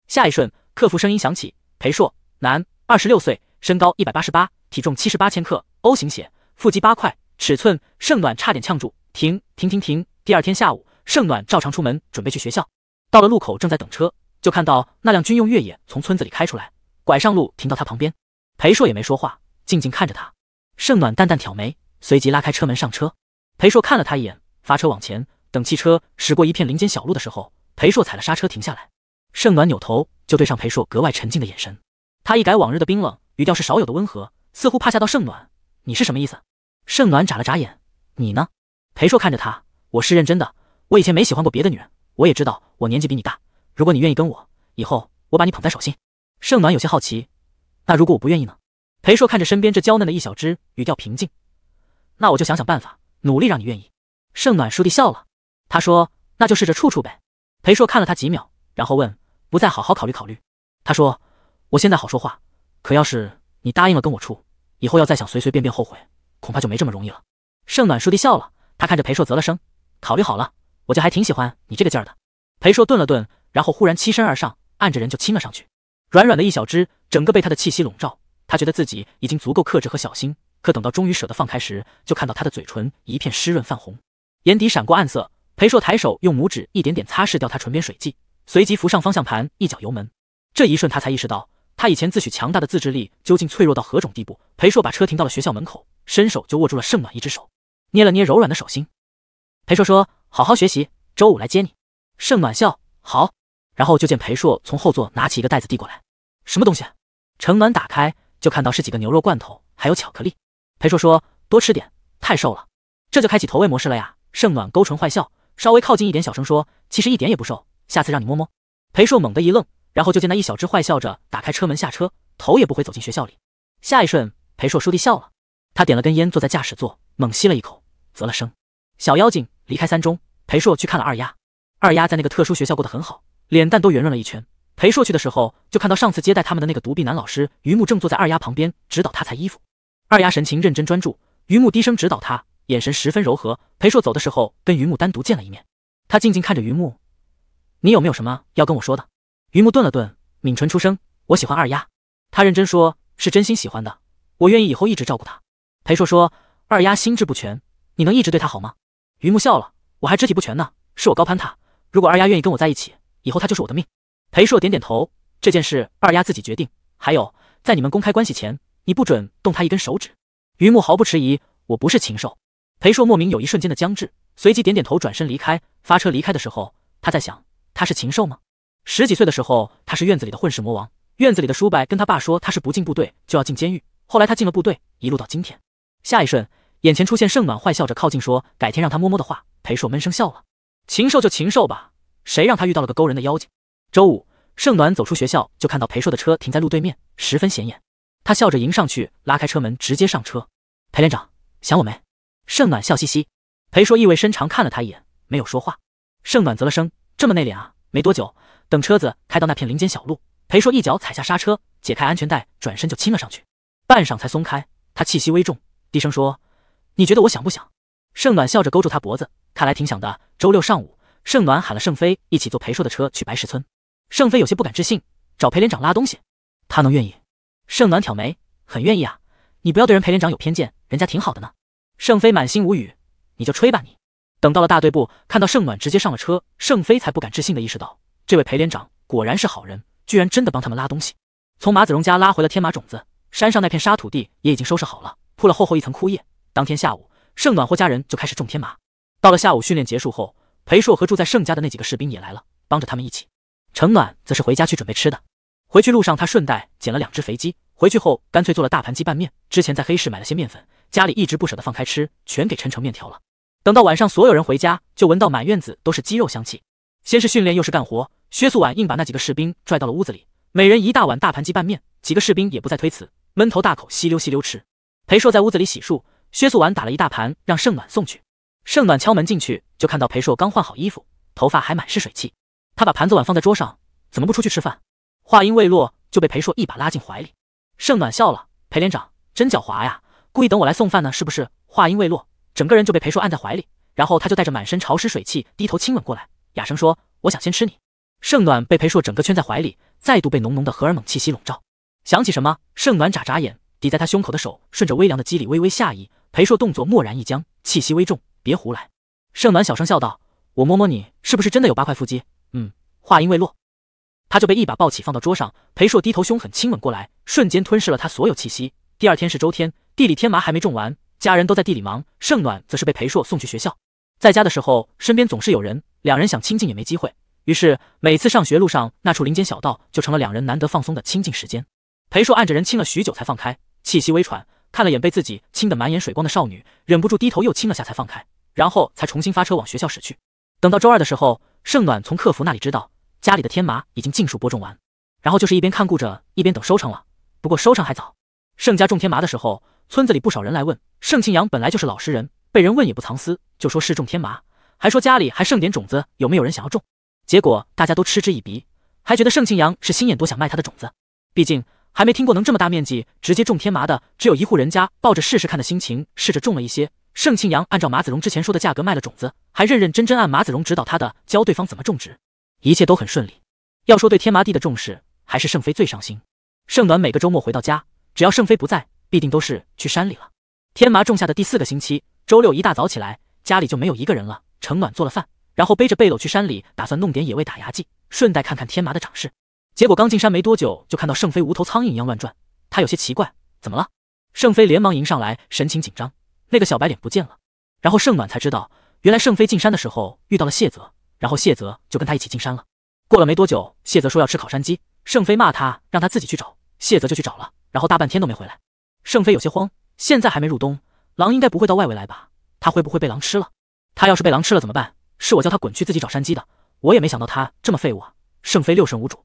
下一瞬，客服声音响起：裴硕，男，二十六岁，身高一百八十八，体重七十八千克，O 型血，腹肌八块，尺寸。剩暖差点呛住，停停停停。第二天下午，盛暖照常出门，准备去学校。到了路口，正在等车，就看到那辆军用越野从村子里开出来，拐上路停到他旁边。裴硕也没说话，静静看着他。盛暖淡淡挑眉，随即拉开车门上车。裴硕看了他一眼，发车往前。等汽车驶过一片林间小路的时候，裴硕踩了刹车停下来。盛暖扭头就对上裴硕格外沉静的眼神。他一改往日的冰冷，语调是少有的温和，似乎怕吓到盛暖。你是什么意思？盛暖眨了眨眼。你呢？裴硕看着他，我是认真的。我以前没喜欢过别的女人，我也知道我年纪比你大。如果你愿意跟我，以后我把你捧在手心。盛暖有些好奇，那如果我不愿意呢？裴硕看着身边这娇嫩的一小只，语调平静：“那我就想想办法，努力让你愿意。”盛暖舒地笑了，他说：“那就试着处处呗。”裴硕看了他几秒，然后问：“不再好好考虑考虑？”他说：“我现在好说话，可要是你答应了跟我处，以后要再想随随便便后悔，恐怕就没这么容易了。”盛暖舒地笑了，他看着裴硕啧了声：“考虑好了，我就还挺喜欢你这个劲儿的。”裴硕顿了顿，然后忽然栖身而上，按着人就亲了上去，软软的一小只，整个被他的气息笼罩。他觉得自己已经足够克制和小心，可等到终于舍得放开时，就看到她的嘴唇一片湿润泛红，眼底闪过暗色。裴硕抬手用拇指一点点擦拭掉她唇边水迹，随即扶上方向盘，一脚油门。这一瞬，他才意识到，他以前自诩强大的自制力究竟脆弱到何种地步。裴硕把车停到了学校门口，伸手就握住了盛暖一只手，捏了捏柔软的手心。裴硕说：“好好学习，周五来接你。”盛暖笑：“好。”然后就见裴硕从后座拿起一个袋子递过来，什么东西？盛暖打开。就看到是几个牛肉罐头，还有巧克力。裴硕说：“多吃点，太瘦了。”这就开启投喂模式了呀！盛暖勾唇坏笑，稍微靠近一点，小声说：“其实一点也不瘦，下次让你摸摸。”裴硕猛地一愣，然后就见那一小只坏笑着打开车门下车，头也不回走进学校里。下一瞬，裴硕倏地笑了，他点了根烟，坐在驾驶座，猛吸了一口，啧了声。小妖精离开三中，裴硕去看了二丫。二丫在那个特殊学校过得很好，脸蛋都圆润了一圈。裴硕去的时候，就看到上次接待他们的那个独臂男老师于木正坐在二丫旁边指导他裁衣服。二丫神情认真专注，于木低声指导他，眼神十分柔和。裴硕走的时候跟于木单独见了一面，他静静看着于木：“你有没有什么要跟我说的？”于木顿了顿，抿唇出声：“我喜欢二丫。”他认真说：“是真心喜欢的，我愿意以后一直照顾她。”裴硕说：“二丫心智不全，你能一直对她好吗？”于木笑了：“我还肢体不全呢，是我高攀她。如果二丫愿意跟我在一起，以后她就是我的命。”裴硕点点头，这件事二丫自己决定。还有，在你们公开关系前，你不准动他一根手指。于木毫不迟疑，我不是禽兽。裴硕莫名有一瞬间的僵滞，随即点点头，转身离开。发车离开的时候，他在想，他是禽兽吗？十几岁的时候，他是院子里的混世魔王。院子里的叔伯跟他爸说，他是不进部队就要进监狱。后来他进了部队，一路到今天。下一瞬，眼前出现盛暖，坏笑着靠近说：“改天让他摸摸的话。”裴硕闷声笑了，禽兽就禽兽吧，谁让他遇到了个勾人的妖精。周五，盛暖走出学校，就看到裴硕的车停在路对面，十分显眼。他笑着迎上去，拉开车门，直接上车。裴连长想我没？盛暖笑嘻嘻。裴硕意味深长看了他一眼，没有说话。盛暖啧了声，这么内敛啊。没多久，等车子开到那片林间小路，裴硕一脚踩下刹车，解开安全带，转身就亲了上去，半晌才松开。他气息微重，低声说：“你觉得我想不想？”盛暖笑着勾住他脖子，看来挺想的。周六上午，盛暖喊了盛飞一起坐裴硕的车去白石村。盛飞有些不敢置信，找裴连长拉东西，他能愿意？盛暖挑眉，很愿意啊！你不要对人裴连长有偏见，人家挺好的呢。盛飞满心无语，你就吹吧你。等到了大队部，看到盛暖直接上了车，盛飞才不敢置信的意识到，这位裴连长果然是好人，居然真的帮他们拉东西，从马子荣家拉回了天麻种子，山上那片沙土地也已经收拾好了，铺了厚厚一层枯叶。当天下午，盛暖和家人就开始种天麻。到了下午训练结束后，裴硕和住在盛家的那几个士兵也来了，帮着他们一起。程暖则是回家去准备吃的。回去路上，他顺带捡了两只肥鸡。回去后，干脆做了大盘鸡拌面。之前在黑市买了些面粉，家里一直不舍得放开吃，全给抻成面条了。等到晚上，所有人回家，就闻到满院子都是鸡肉香气。先是训练，又是干活，薛素婉硬把那几个士兵拽到了屋子里，每人一大碗大盘鸡拌面。几个士兵也不再推辞，闷头大口吸溜吸溜吃。裴硕在屋子里洗漱，薛素婉打了一大盘，让盛暖送去。盛暖敲门进去，就看到裴硕刚换好衣服，头发还满是水汽。他把盘子碗放在桌上，怎么不出去吃饭？话音未落，就被裴硕一把拉进怀里。盛暖笑了，裴连长真狡猾呀，故意等我来送饭呢，是不是？话音未落，整个人就被裴硕按在怀里，然后他就带着满身潮湿水汽低头亲吻过来，哑声说：“我想先吃你。”盛暖被裴硕整个圈在怀里，再度被浓浓的荷尔蒙气息笼罩。想起什么，盛暖眨眨眼，抵在他胸口的手顺着微凉的肌理微微下移。裴硕动作蓦然一僵，气息微重，别胡来。盛暖小声笑道：“我摸摸你，是不是真的有八块腹肌？”嗯，话音未落，他就被一把抱起放到桌上。裴硕低头凶狠亲吻过来，瞬间吞噬了他所有气息。第二天是周天，地里天麻还没种完，家人都在地里忙，盛暖则是被裴硕送去学校。在家的时候，身边总是有人，两人想亲近也没机会，于是每次上学路上那处林间小道就成了两人难得放松的亲近时间。裴硕按着人亲了许久才放开，气息微喘，看了眼被自己亲得满眼水光的少女，忍不住低头又亲了下才放开，然后才重新发车往学校驶去。等到周二的时候。盛暖从客服那里知道，家里的天麻已经尽数播种完，然后就是一边看顾着，一边等收成了。不过收成还早。盛家种天麻的时候，村子里不少人来问。盛庆阳本来就是老实人，被人问也不藏私，就说是种天麻，还说家里还剩点种子，有没有人想要种？结果大家都嗤之以鼻，还觉得盛庆阳是心眼多，想卖他的种子。毕竟还没听过能这么大面积直接种天麻的，只有一户人家抱着试试看的心情试着种了一些。盛庆阳按照马子荣之前说的价格卖了种子，还认认真真按马子荣指导他的教对方怎么种植，一切都很顺利。要说对天麻地的重视，还是盛飞最上心。盛暖每个周末回到家，只要盛飞不在，必定都是去山里了。天麻种下的第四个星期，周六一大早起来，家里就没有一个人了。盛暖做了饭，然后背着背篓去山里，打算弄点野味打牙祭，顺带看看天麻的长势。结果刚进山没多久，就看到盛飞无头苍蝇一样乱转，他有些奇怪，怎么了？盛飞连忙迎上来，神情紧张。那个小白脸不见了，然后盛暖才知道，原来盛飞进山的时候遇到了谢泽，然后谢泽就跟他一起进山了。过了没多久，谢泽说要吃烤山鸡，盛飞骂他，让他自己去找，谢泽就去找了，然后大半天都没回来。盛飞有些慌，现在还没入冬，狼应该不会到外围来吧？他会不会被狼吃了？他要是被狼吃了怎么办？是我叫他滚去自己找山鸡的，我也没想到他这么废物啊！盛飞六神无主。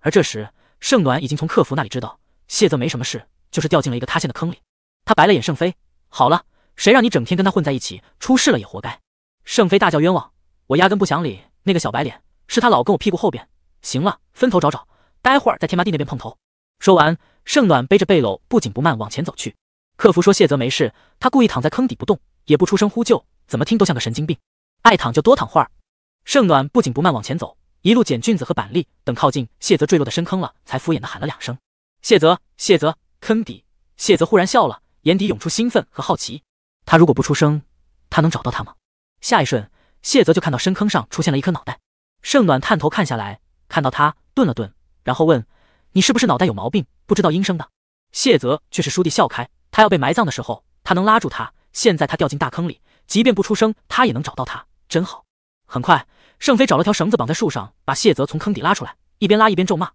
而这时，盛暖已经从客服那里知道谢泽没什么事，就是掉进了一个塌陷的坑里。他白了眼盛飞，好了。谁让你整天跟他混在一起，出事了也活该！盛飞大叫冤枉，我压根不想理那个小白脸，是他老跟我屁股后边。行了，分头找找，待会儿在天麻地那边碰头。说完，盛暖背着背篓，不紧不慢往前走去。客服说谢泽没事，他故意躺在坑底不动，也不出声呼救，怎么听都像个神经病。爱躺就多躺会儿。盛暖不紧不慢往前走，一路捡菌子和板栗。等靠近谢泽坠落的深坑了，才敷衍的喊了两声：“谢泽，谢泽，坑底。”谢泽忽然笑了，眼底涌出兴奋和好奇。他如果不出声，他能找到他吗？下一瞬，谢泽就看到深坑上出现了一颗脑袋，盛暖探头看下来，看到他顿了顿，然后问：“你是不是脑袋有毛病，不知道应声的？”谢泽却是倏地笑开。他要被埋葬的时候，他能拉住他；现在他掉进大坑里，即便不出声，他也能找到他，真好。很快，盛飞找了条绳子绑在树上，把谢泽从坑底拉出来，一边拉一边咒骂：“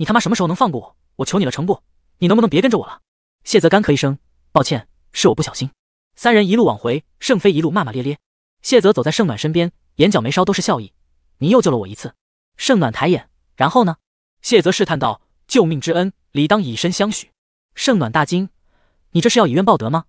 你他妈什么时候能放过我？我求你了，成不？你能不能别跟着我了？”谢泽干咳一声：“抱歉，是我不小心。”三人一路往回，盛飞一路骂骂咧咧。谢泽走在盛暖身边，眼角眉梢都是笑意。你又救了我一次。盛暖抬眼，然后呢？谢泽试探道：“救命之恩，理当以身相许。”盛暖大惊：“你这是要以怨报德吗？”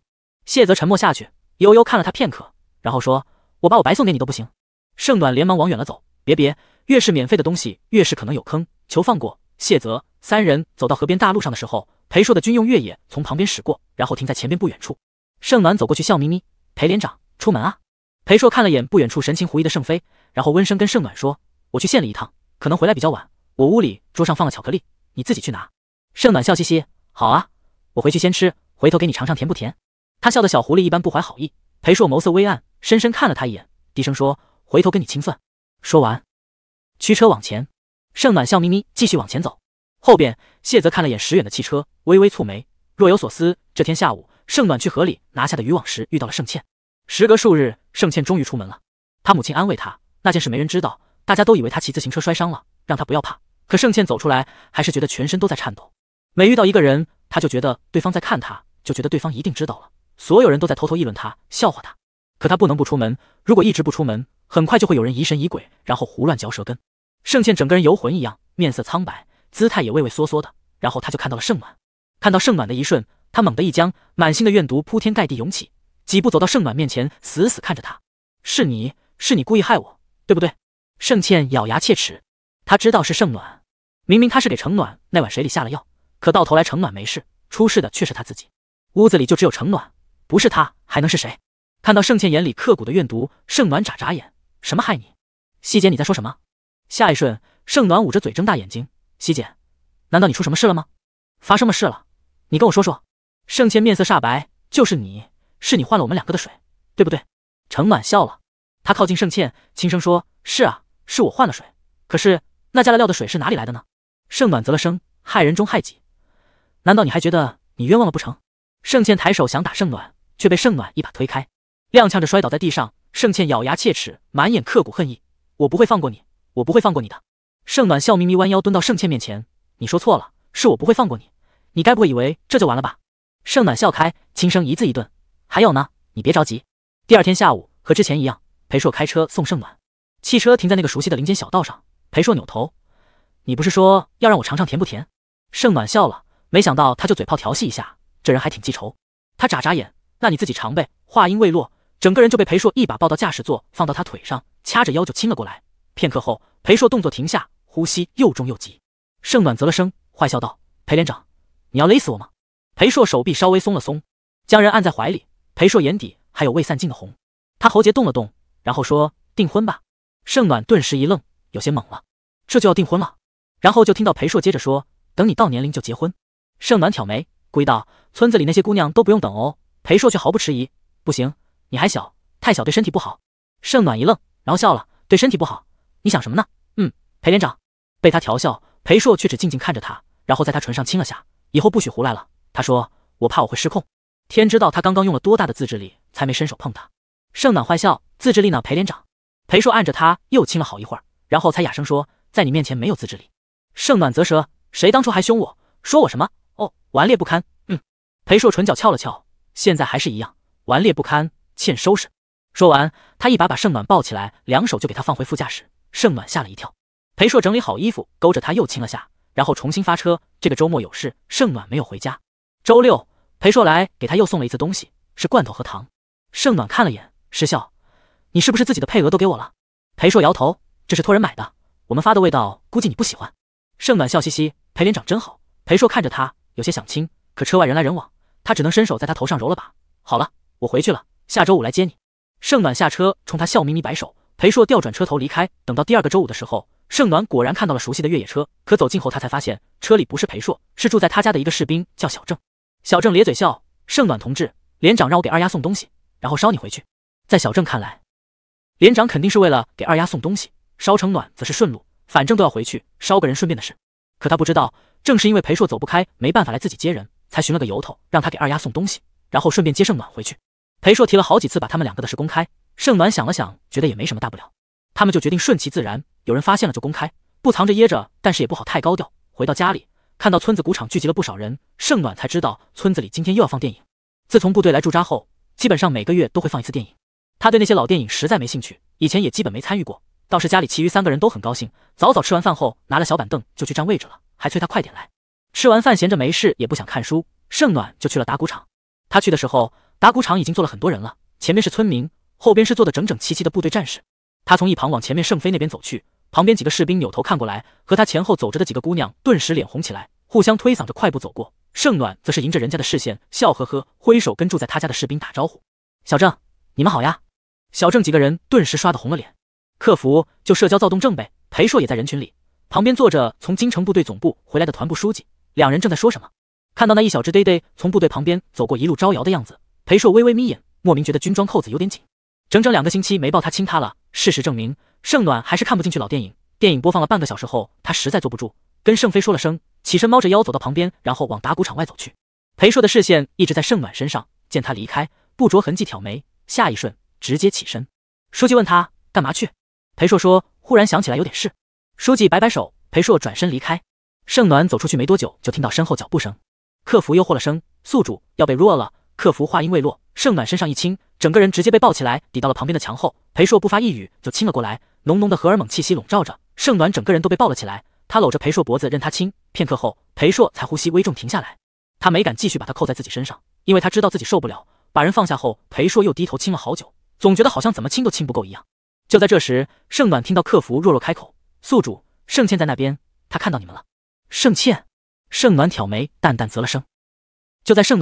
谢泽沉默下去，悠悠看了他片刻，然后说：“我把我白送给你都不行。”盛暖连忙往远了走。别别，越是免费的东西，越是可能有坑。求放过。谢泽三人走到河边大路上的时候，裴硕的军用越野从旁边驶过，然后停在前边不远处。盛暖走过去，笑眯眯：“裴连长，出门啊？”裴硕看了眼不远处神情狐疑的盛飞，然后温声跟盛暖说：“我去县里一趟，可能回来比较晚。我屋里桌上放了巧克力，你自己去拿。”盛暖笑嘻嘻：“好啊，我回去先吃，回头给你尝尝甜不甜。”他笑得小狐狸一般，不怀好意。裴硕眸色微暗，深深看了他一眼，低声说：“回头跟你清算。”说完，驱车往前。盛暖笑眯眯继续往前走。后边，谢泽看了眼石远的汽车，微微蹙眉，若有所思。这天下午。盛暖去河里拿下的渔网时遇到了盛倩。时隔数日，盛倩终于出门了。她母亲安慰她，那件事没人知道，大家都以为她骑自行车摔伤了，让她不要怕。可盛倩走出来，还是觉得全身都在颤抖。每遇到一个人，她就觉得对方在看她，就觉得对方一定知道了。所有人都在偷偷议论她，笑话她。可她不能不出门，如果一直不出门，很快就会有人疑神疑鬼，然后胡乱嚼舌根。盛倩整个人游魂一样，面色苍白，姿态也畏畏缩缩的。然后她就看到了盛暖，看到盛暖的一瞬。他猛地一僵，满心的怨毒铺天盖地涌起，几步走到盛暖面前，死死看着他：“是你，是你故意害我，对不对？”盛倩咬牙切齿。他知道是盛暖，明明他是给程暖那碗水里下了药，可到头来程暖没事，出事的却是他自己。屋子里就只有程暖，不是他还能是谁？看到盛倩眼里刻骨的怨毒，盛暖眨眨眼：“什么害你？西姐你在说什么？”下一瞬，盛暖捂着嘴，睁大眼睛：“西姐，难道你出什么事了吗？发生了事了，你跟我说说。”盛倩面色煞白，就是你，是你换了我们两个的水，对不对？程暖笑了，他靠近盛倩，轻声说：“是啊，是我换了水。可是那加了料的水是哪里来的呢？”盛暖啧了声，害人终害己，难道你还觉得你冤枉了不成？盛倩抬手想打盛暖，却被盛暖一把推开，踉跄着摔倒在地上。盛倩咬牙切齿，满眼刻骨恨意：“我不会放过你，我不会放过你的。”盛暖笑眯眯弯腰蹲到盛倩面前：“你说错了，是我不会放过你。你该不会以为这就完了吧？”盛暖笑开，轻声一字一顿：“还有呢，你别着急。”第二天下午和之前一样，裴硕开车送盛暖。汽车停在那个熟悉的林间小道上，裴硕扭头：“你不是说要让我尝尝甜不甜？”盛暖笑了，没想到他就嘴炮调戏一下，这人还挺记仇。他眨眨眼：“那你自己尝呗。”话音未落，整个人就被裴硕一把抱到驾驶座，放到他腿上，掐着腰就亲了过来。片刻后，裴硕动作停下，呼吸又重又急。盛暖啧了声，坏笑道：“裴连长，你要勒死我吗？”裴硕手臂稍微松了松，将人按在怀里。裴硕眼底还有未散尽的红，他喉结动了动，然后说：“订婚吧。”盛暖顿时一愣，有些懵了，这就要订婚了？然后就听到裴硕接着说：“等你到年龄就结婚。”盛暖挑眉，故意道：“村子里那些姑娘都不用等哦。”裴硕却毫不迟疑：“不行，你还小，太小对身体不好。”盛暖一愣，然后笑了：“对身体不好？你想什么呢？”嗯，裴连长被他调笑，裴硕却只静静看着他，然后在他唇上亲了下：“以后不许胡来了。”他说：“我怕我会失控。”天知道他刚刚用了多大的自制力才没伸手碰他。盛暖坏笑，自制力呢？裴连长。裴硕按着他又亲了好一会儿，然后才哑声说：“在你面前没有自制力。”盛暖则舌：“谁当初还凶我说我什么？哦，顽劣不堪。嗯。”裴硕唇角翘了翘，现在还是一样顽劣不堪，欠收拾。说完，他一把把盛暖抱起来，两手就给他放回副驾驶。盛暖吓了一跳。裴硕整理好衣服，勾着他又亲了下，然后重新发车。这个周末有事，盛暖没有回家。周六，裴硕来给他又送了一次东西，是罐头和糖。盛暖看了眼，失笑：“你是不是自己的配额都给我了？”裴硕摇头：“这是托人买的，我们发的味道估计你不喜欢。”盛暖笑嘻嘻：“裴连长真好。”裴硕看着他，有些想亲，可车外人来人往，他只能伸手在他头上揉了把。好了，我回去了，下周五来接你。盛暖下车，冲他笑眯眯摆手。裴硕调转车头离开。等到第二个周五的时候，盛暖果然看到了熟悉的越野车，可走近后他才发现，车里不是裴硕，是住在他家的一个士兵，叫小郑。小郑咧嘴笑，盛暖同志，连长让我给二丫送东西，然后捎你回去。在小郑看来，连长肯定是为了给二丫送东西，捎成暖则是顺路，反正都要回去，捎个人顺便的事。可他不知道，正是因为裴硕走不开，没办法来自己接人，才寻了个由头让他给二丫送东西，然后顺便接盛暖回去。裴硕提了好几次把他们两个的事公开，盛暖想了想，觉得也没什么大不了，他们就决定顺其自然，有人发现了就公开，不藏着掖着，但是也不好太高调。回到家里。看到村子谷场聚集了不少人，盛暖才知道村子里今天又要放电影。自从部队来驻扎后，基本上每个月都会放一次电影。他对那些老电影实在没兴趣，以前也基本没参与过。倒是家里其余三个人都很高兴，早早吃完饭后拿了小板凳就去占位置了，还催他快点来。吃完饭闲着没事也不想看书，盛暖就去了打谷场。他去的时候，打谷场已经坐了很多人了，前面是村民，后边是坐的整整齐齐的部队战士。他从一旁往前面盛飞那边走去，旁边几个士兵扭头看过来，和他前后走着的几个姑娘顿时脸红起来。互相推搡着快步走过，盛暖则是迎着人家的视线笑呵呵，挥手跟住在他家的士兵打招呼：“小郑，你们好呀！”小郑几个人顿时刷的红了脸。客服就社交躁动症呗。裴硕也在人群里，旁边坐着从京城部队总部回来的团部书记，两人正在说什么。看到那一小只呆呆从部队旁边走过，一路招摇的样子，裴硕微微眯眼，莫名觉得军装扣子有点紧。整整两个星期没抱他亲他了。事实证明，盛暖还是看不进去老电影。电影播放了半个小时后，他实在坐不住，跟盛飞说了声。起身猫着腰走到旁边，然后往打鼓场外走去。裴硕的视线一直在盛暖身上，见他离开，不着痕迹挑眉，下一瞬直接起身。书记问他干嘛去？裴硕说忽然想起来有点事。书记摆摆手，裴硕转身离开。盛暖走出去没多久，就听到身后脚步声。客服又喝了声，宿主要被 ru 了。客服话音未落，盛暖身上一轻，整个人直接被抱起来，抵到了旁边的墙后。裴硕不发一语就亲了过来，浓浓的荷尔蒙气息笼罩着盛暖，整个人都被抱了起来。他搂着裴硕脖子，任他亲。片刻后，裴硕才呼吸微重停下来。他没敢继续把他扣在自己身上，因为他知道自己受不了。把人放下后，裴硕又低头亲了好久，总觉得好像怎么亲都亲不够一样。就在这时，盛暖听到客服弱弱开口：“宿主，盛倩在那边，她看到你们了。”盛倩，盛暖挑眉，淡淡啧了声。就在盛暖。